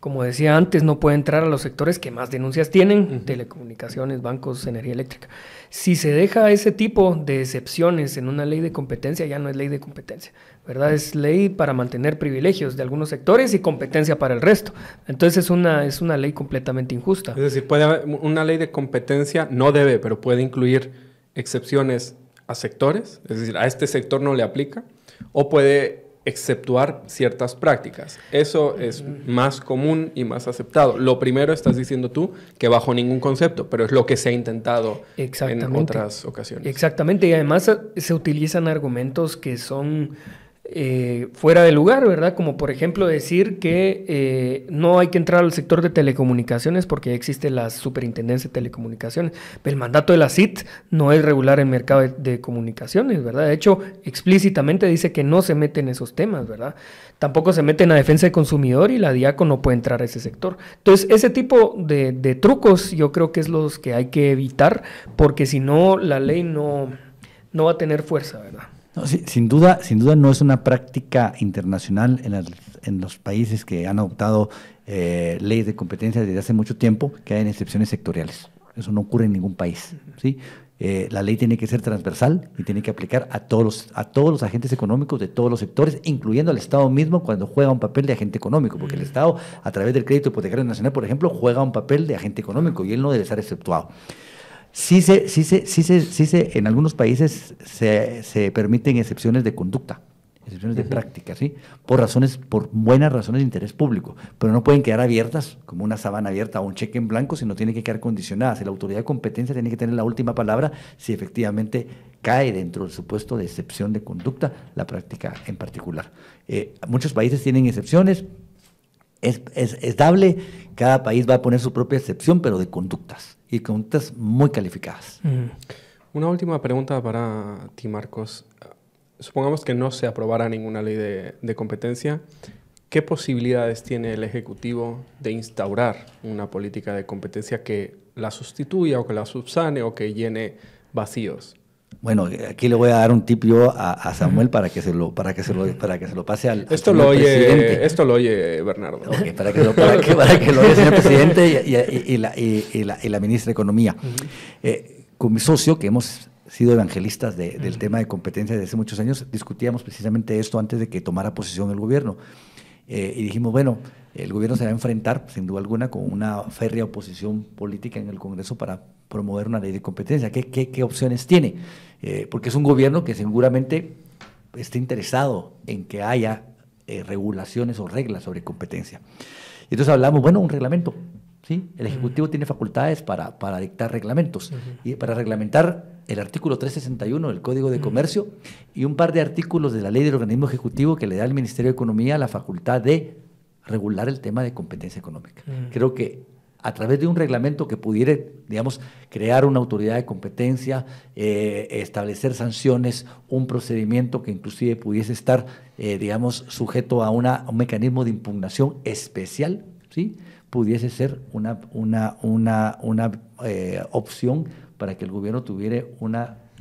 como decía antes, no puede entrar a los sectores que más denuncias tienen, telecomunicaciones, bancos, energía eléctrica. Si se deja ese tipo de excepciones en una ley de competencia, ya no es ley de competencia, ¿verdad? Es ley para mantener privilegios de algunos sectores y competencia para el resto. Entonces es una, es una ley completamente injusta. Es decir, puede una ley de competencia no debe, pero puede incluir excepciones a sectores, es decir, a este sector no le aplica, o puede exceptuar ciertas prácticas. Eso es más común y más aceptado. Lo primero estás diciendo tú, que bajo ningún concepto, pero es lo que se ha intentado en otras ocasiones. Exactamente, y además se utilizan argumentos que son eh, fuera de lugar, ¿verdad? Como por ejemplo decir que eh, no hay que entrar al sector de telecomunicaciones porque existe la superintendencia de telecomunicaciones. El mandato de la CIT no es regular el mercado de, comunicaciones, ¿verdad? De hecho, explícitamente dice que no se mete en esos temas, ¿verdad? Tampoco se mete en la defensa del consumidor y la DIACO no puede entrar a ese sector. Entonces, ese tipo de, de trucos yo creo que es los que hay que evitar porque si no, la ley no, no va a tener fuerza, ¿verdad? sin, duda, sin duda no es una práctica internacional en, los países que han adoptado eh, leyes de competencia desde hace mucho tiempo que hay excepciones sectoriales. Eso no ocurre en ningún país. Eh, la ley tiene que ser transversal y tiene que aplicar a todos, a todos los agentes económicos de todos los sectores, incluyendo al Estado mismo cuando juega un papel de agente económico, porque el mm. Estado, a través del crédito hipotecario nacional, por ejemplo, juega un papel de agente económico y él no debe estar exceptuado. Sí se, sí se, sí se, sí se, en algunos países se, se permiten excepciones de conducta, excepciones de práctica, ¿sí? Por razones, por buenas razones de interés público, pero no pueden quedar abiertas, como una sabana abierta o un cheque en blanco, sino tiene que quedar condicionadas. La autoridad de competencia tiene que tener la última palabra si efectivamente cae dentro del supuesto de excepción de conducta la práctica en particular. Eh, muchos países tienen excepciones, es, es, es dable, cada país va a poner su propia excepción, pero de conductas y preguntas muy calificadas. Mm. Una última pregunta para ti, Marcos. Supongamos que no se aprobara ninguna ley de, de competencia. ¿Qué posibilidades tiene el Ejecutivo de instaurar una política de competencia que la sustituya o que la subsane o que llene vacíos? Bueno, aquí le voy a dar un tip yo a, Samuel para que se lo para que se lo para que se lo pase al, esto lo oye presidente. esto lo oye Bernardo. para que lo para que, lo oye señor presidente y, y, la, y, la, ministra de economía. Eh, con mi socio que hemos sido evangelistas del tema de competencia desde hace muchos años discutíamos precisamente esto antes de que tomara posición el gobierno eh, y dijimos bueno el gobierno se va a enfrentar, sin duda alguna, con una férrea oposición política en el Congreso para promover una ley de competencia. ¿Qué, qué, opciones tiene? Eh, porque es un gobierno que seguramente está interesado en que haya eh, regulaciones o reglas sobre competencia. Y entonces hablamos, bueno, un reglamento. ¿sí? El Ejecutivo tiene facultades para, dictar reglamentos y para reglamentar el artículo 361 del Código de Comercio y un par de artículos de la Ley del Organismo Ejecutivo que le da al Ministerio de Economía la facultad de regular el tema de competencia económica. Mm. Creo que a través de un reglamento que pudiera, digamos, crear una autoridad de competencia, eh, establecer sanciones, un procedimiento que inclusive pudiese estar, eh, digamos, sujeto a, una, un mecanismo de impugnación especial, pudiese ser una, una, una, una eh, opción para que el gobierno tuviera un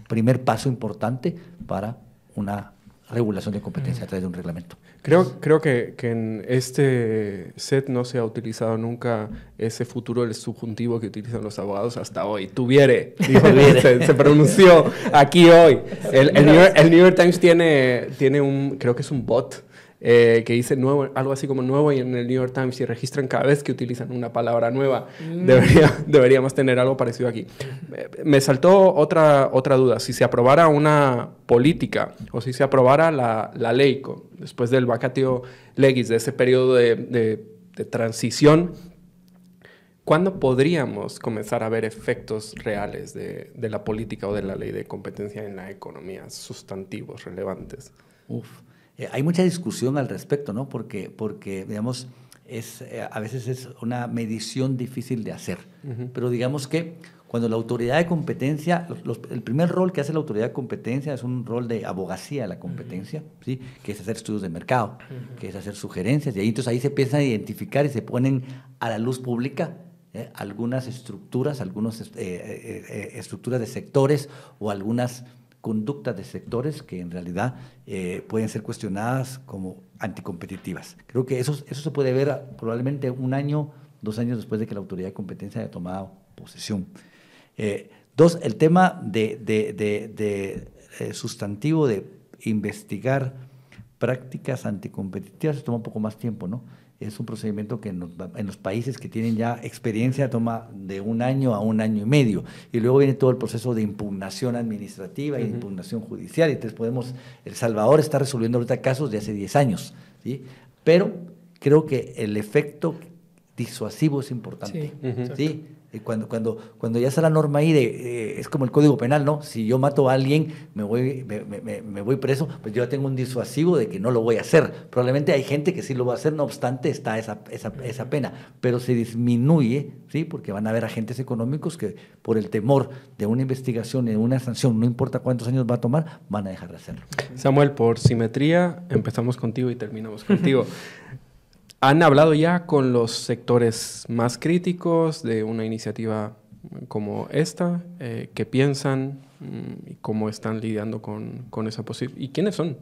primer paso importante para una regulación de competencia mm. a través de un reglamento. Creo, creo que, que, en este set no se ha utilizado nunca ese futuro del subjuntivo que utilizan los abogados hasta hoy. Tuviere, se, pronunció aquí hoy. El, New, York, el New York Times tiene, tiene un, creo que es un bot eh, que dice nuevo, algo así como nuevo y en el New York Times si registran cada vez que utilizan una palabra nueva. Mm. deberíamos tener algo parecido aquí. Me, saltó otra, otra duda. Si se aprobara una política o si se aprobara la, ley después del vacatio legis, de ese periodo de, transición, ¿cuándo podríamos comenzar a ver efectos reales de, de, la política o de la ley de competencia en la economía, sustantivos relevantes? Uf. Eh, hay mucha discusión al respecto, ¿no? Porque, porque digamos, es, eh, a veces es una medición difícil de hacer. Pero digamos que cuando la autoridad de competencia, el primer rol que hace la autoridad de competencia es un rol de abogacía de la competencia, ¿sí? que es hacer estudios de mercado, que es hacer sugerencias, y ahí, entonces ahí se empiezan a identificar y se ponen a la luz pública ¿eh? algunas estructuras, algunas estructuras de sectores o algunas conductas de sectores que en realidad eh, pueden ser cuestionadas como anticompetitivas. Creo que eso, eso se puede ver probablemente un año, dos años después de que la autoridad de competencia haya tomado posesión. Eh, dos, el tema de, eh, sustantivo de investigar prácticas anticompetitivas se toma un poco más tiempo, ¿no? es un procedimiento que en los, países que tienen ya experiencia toma de un año a un año y medio. Y luego viene todo el proceso de impugnación administrativa y impugnación judicial. Entonces podemos, El Salvador está resolviendo ahorita casos de hace 10 años. ¿sí? Pero creo que el efecto disuasivo es importante. ¿sí? Eh, cuando, cuando, cuando ya está la norma ahí, de, eh, es como el código penal, ¿no? Si yo mato a alguien, me voy, me, voy preso, pues yo ya tengo un disuasivo de que no lo voy a hacer. Probablemente hay gente que sí lo va a hacer, no obstante está esa, esa, esa pena, pero se disminuye, ¿sí? Porque van a haber agentes económicos que por el temor de una investigación y de una sanción, no importa cuántos años va a tomar, van a dejar de hacerlo. Samuel, por simetría, empezamos contigo y terminamos contigo. ¿Han hablado ya con los sectores más críticos de una iniciativa como esta? Eh, ¿Qué piensan? Mm, y ¿Cómo están lidiando con, esa posibilidad? ¿Y quiénes son?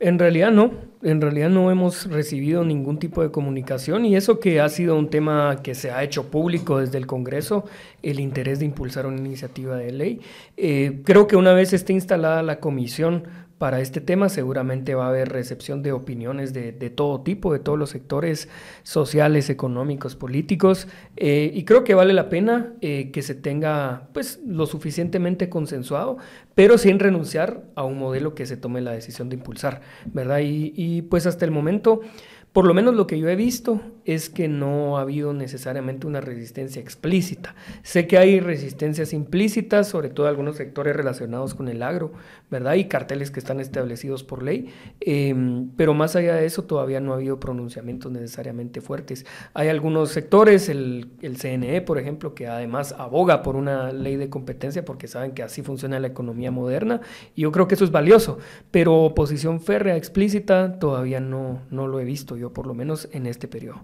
En realidad no, en realidad no hemos recibido ningún tipo de comunicación y eso que ha sido un tema que se ha hecho público desde el Congreso, el interés de impulsar una iniciativa de ley. Eh, creo que una vez esté instalada la comisión para este tema. Seguramente va a haber recepción de opiniones de, todo tipo, de todos los sectores sociales, económicos, políticos. Eh, y creo que vale la pena eh, que se tenga pues, lo suficientemente consensuado, pero sin renunciar a un modelo que se tome la decisión de impulsar, ¿verdad? y pues hasta el momento... Por lo menos lo que yo he visto es que no ha habido necesariamente una resistencia explícita. Sé que hay resistencias implícitas, sobre todo algunos sectores relacionados con el agro, ¿verdad? Y carteles que están establecidos por ley, em, pero más allá de eso todavía no ha habido pronunciamientos necesariamente fuertes. Hay algunos sectores, el, CNE, por ejemplo, que además aboga por una ley de competencia porque saben que así funciona la economía moderna y yo creo que eso es valioso, pero oposición férrea explícita todavía no, no lo he visto por lo menos en este periodo.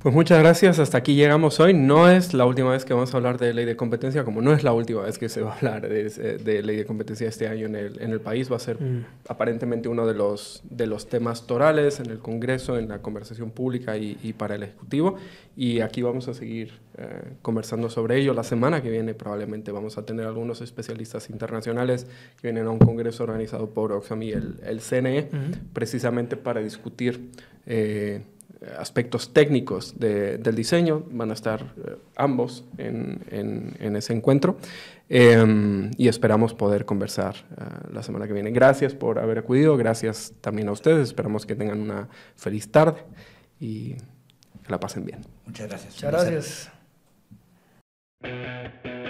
Pues muchas gracias, hasta aquí llegamos hoy. No es la última vez que vamos a hablar de ley de competencia, como no es la última vez que se va a hablar de, ley de competencia este año en el, país. Va a ser mm. aparentemente uno de los, de los temas torales en el Congreso, en la conversación pública y, para el Ejecutivo. Y aquí vamos a seguir eh, conversando sobre ello. La semana que viene probablemente vamos a tener algunos especialistas internacionales que vienen a un Congreso organizado por Oxfam y el, CNE, precisamente para discutir. Eh, eh, aspectos técnicos del diseño, van a estar eh, ambos en, ese encuentro em, y esperamos poder conversar eh, la semana que viene. Gracias por haber acudido, gracias también a ustedes, esperamos que tengan una feliz tarde y que la pasen bien. Muchas gracias. Muchas gracias.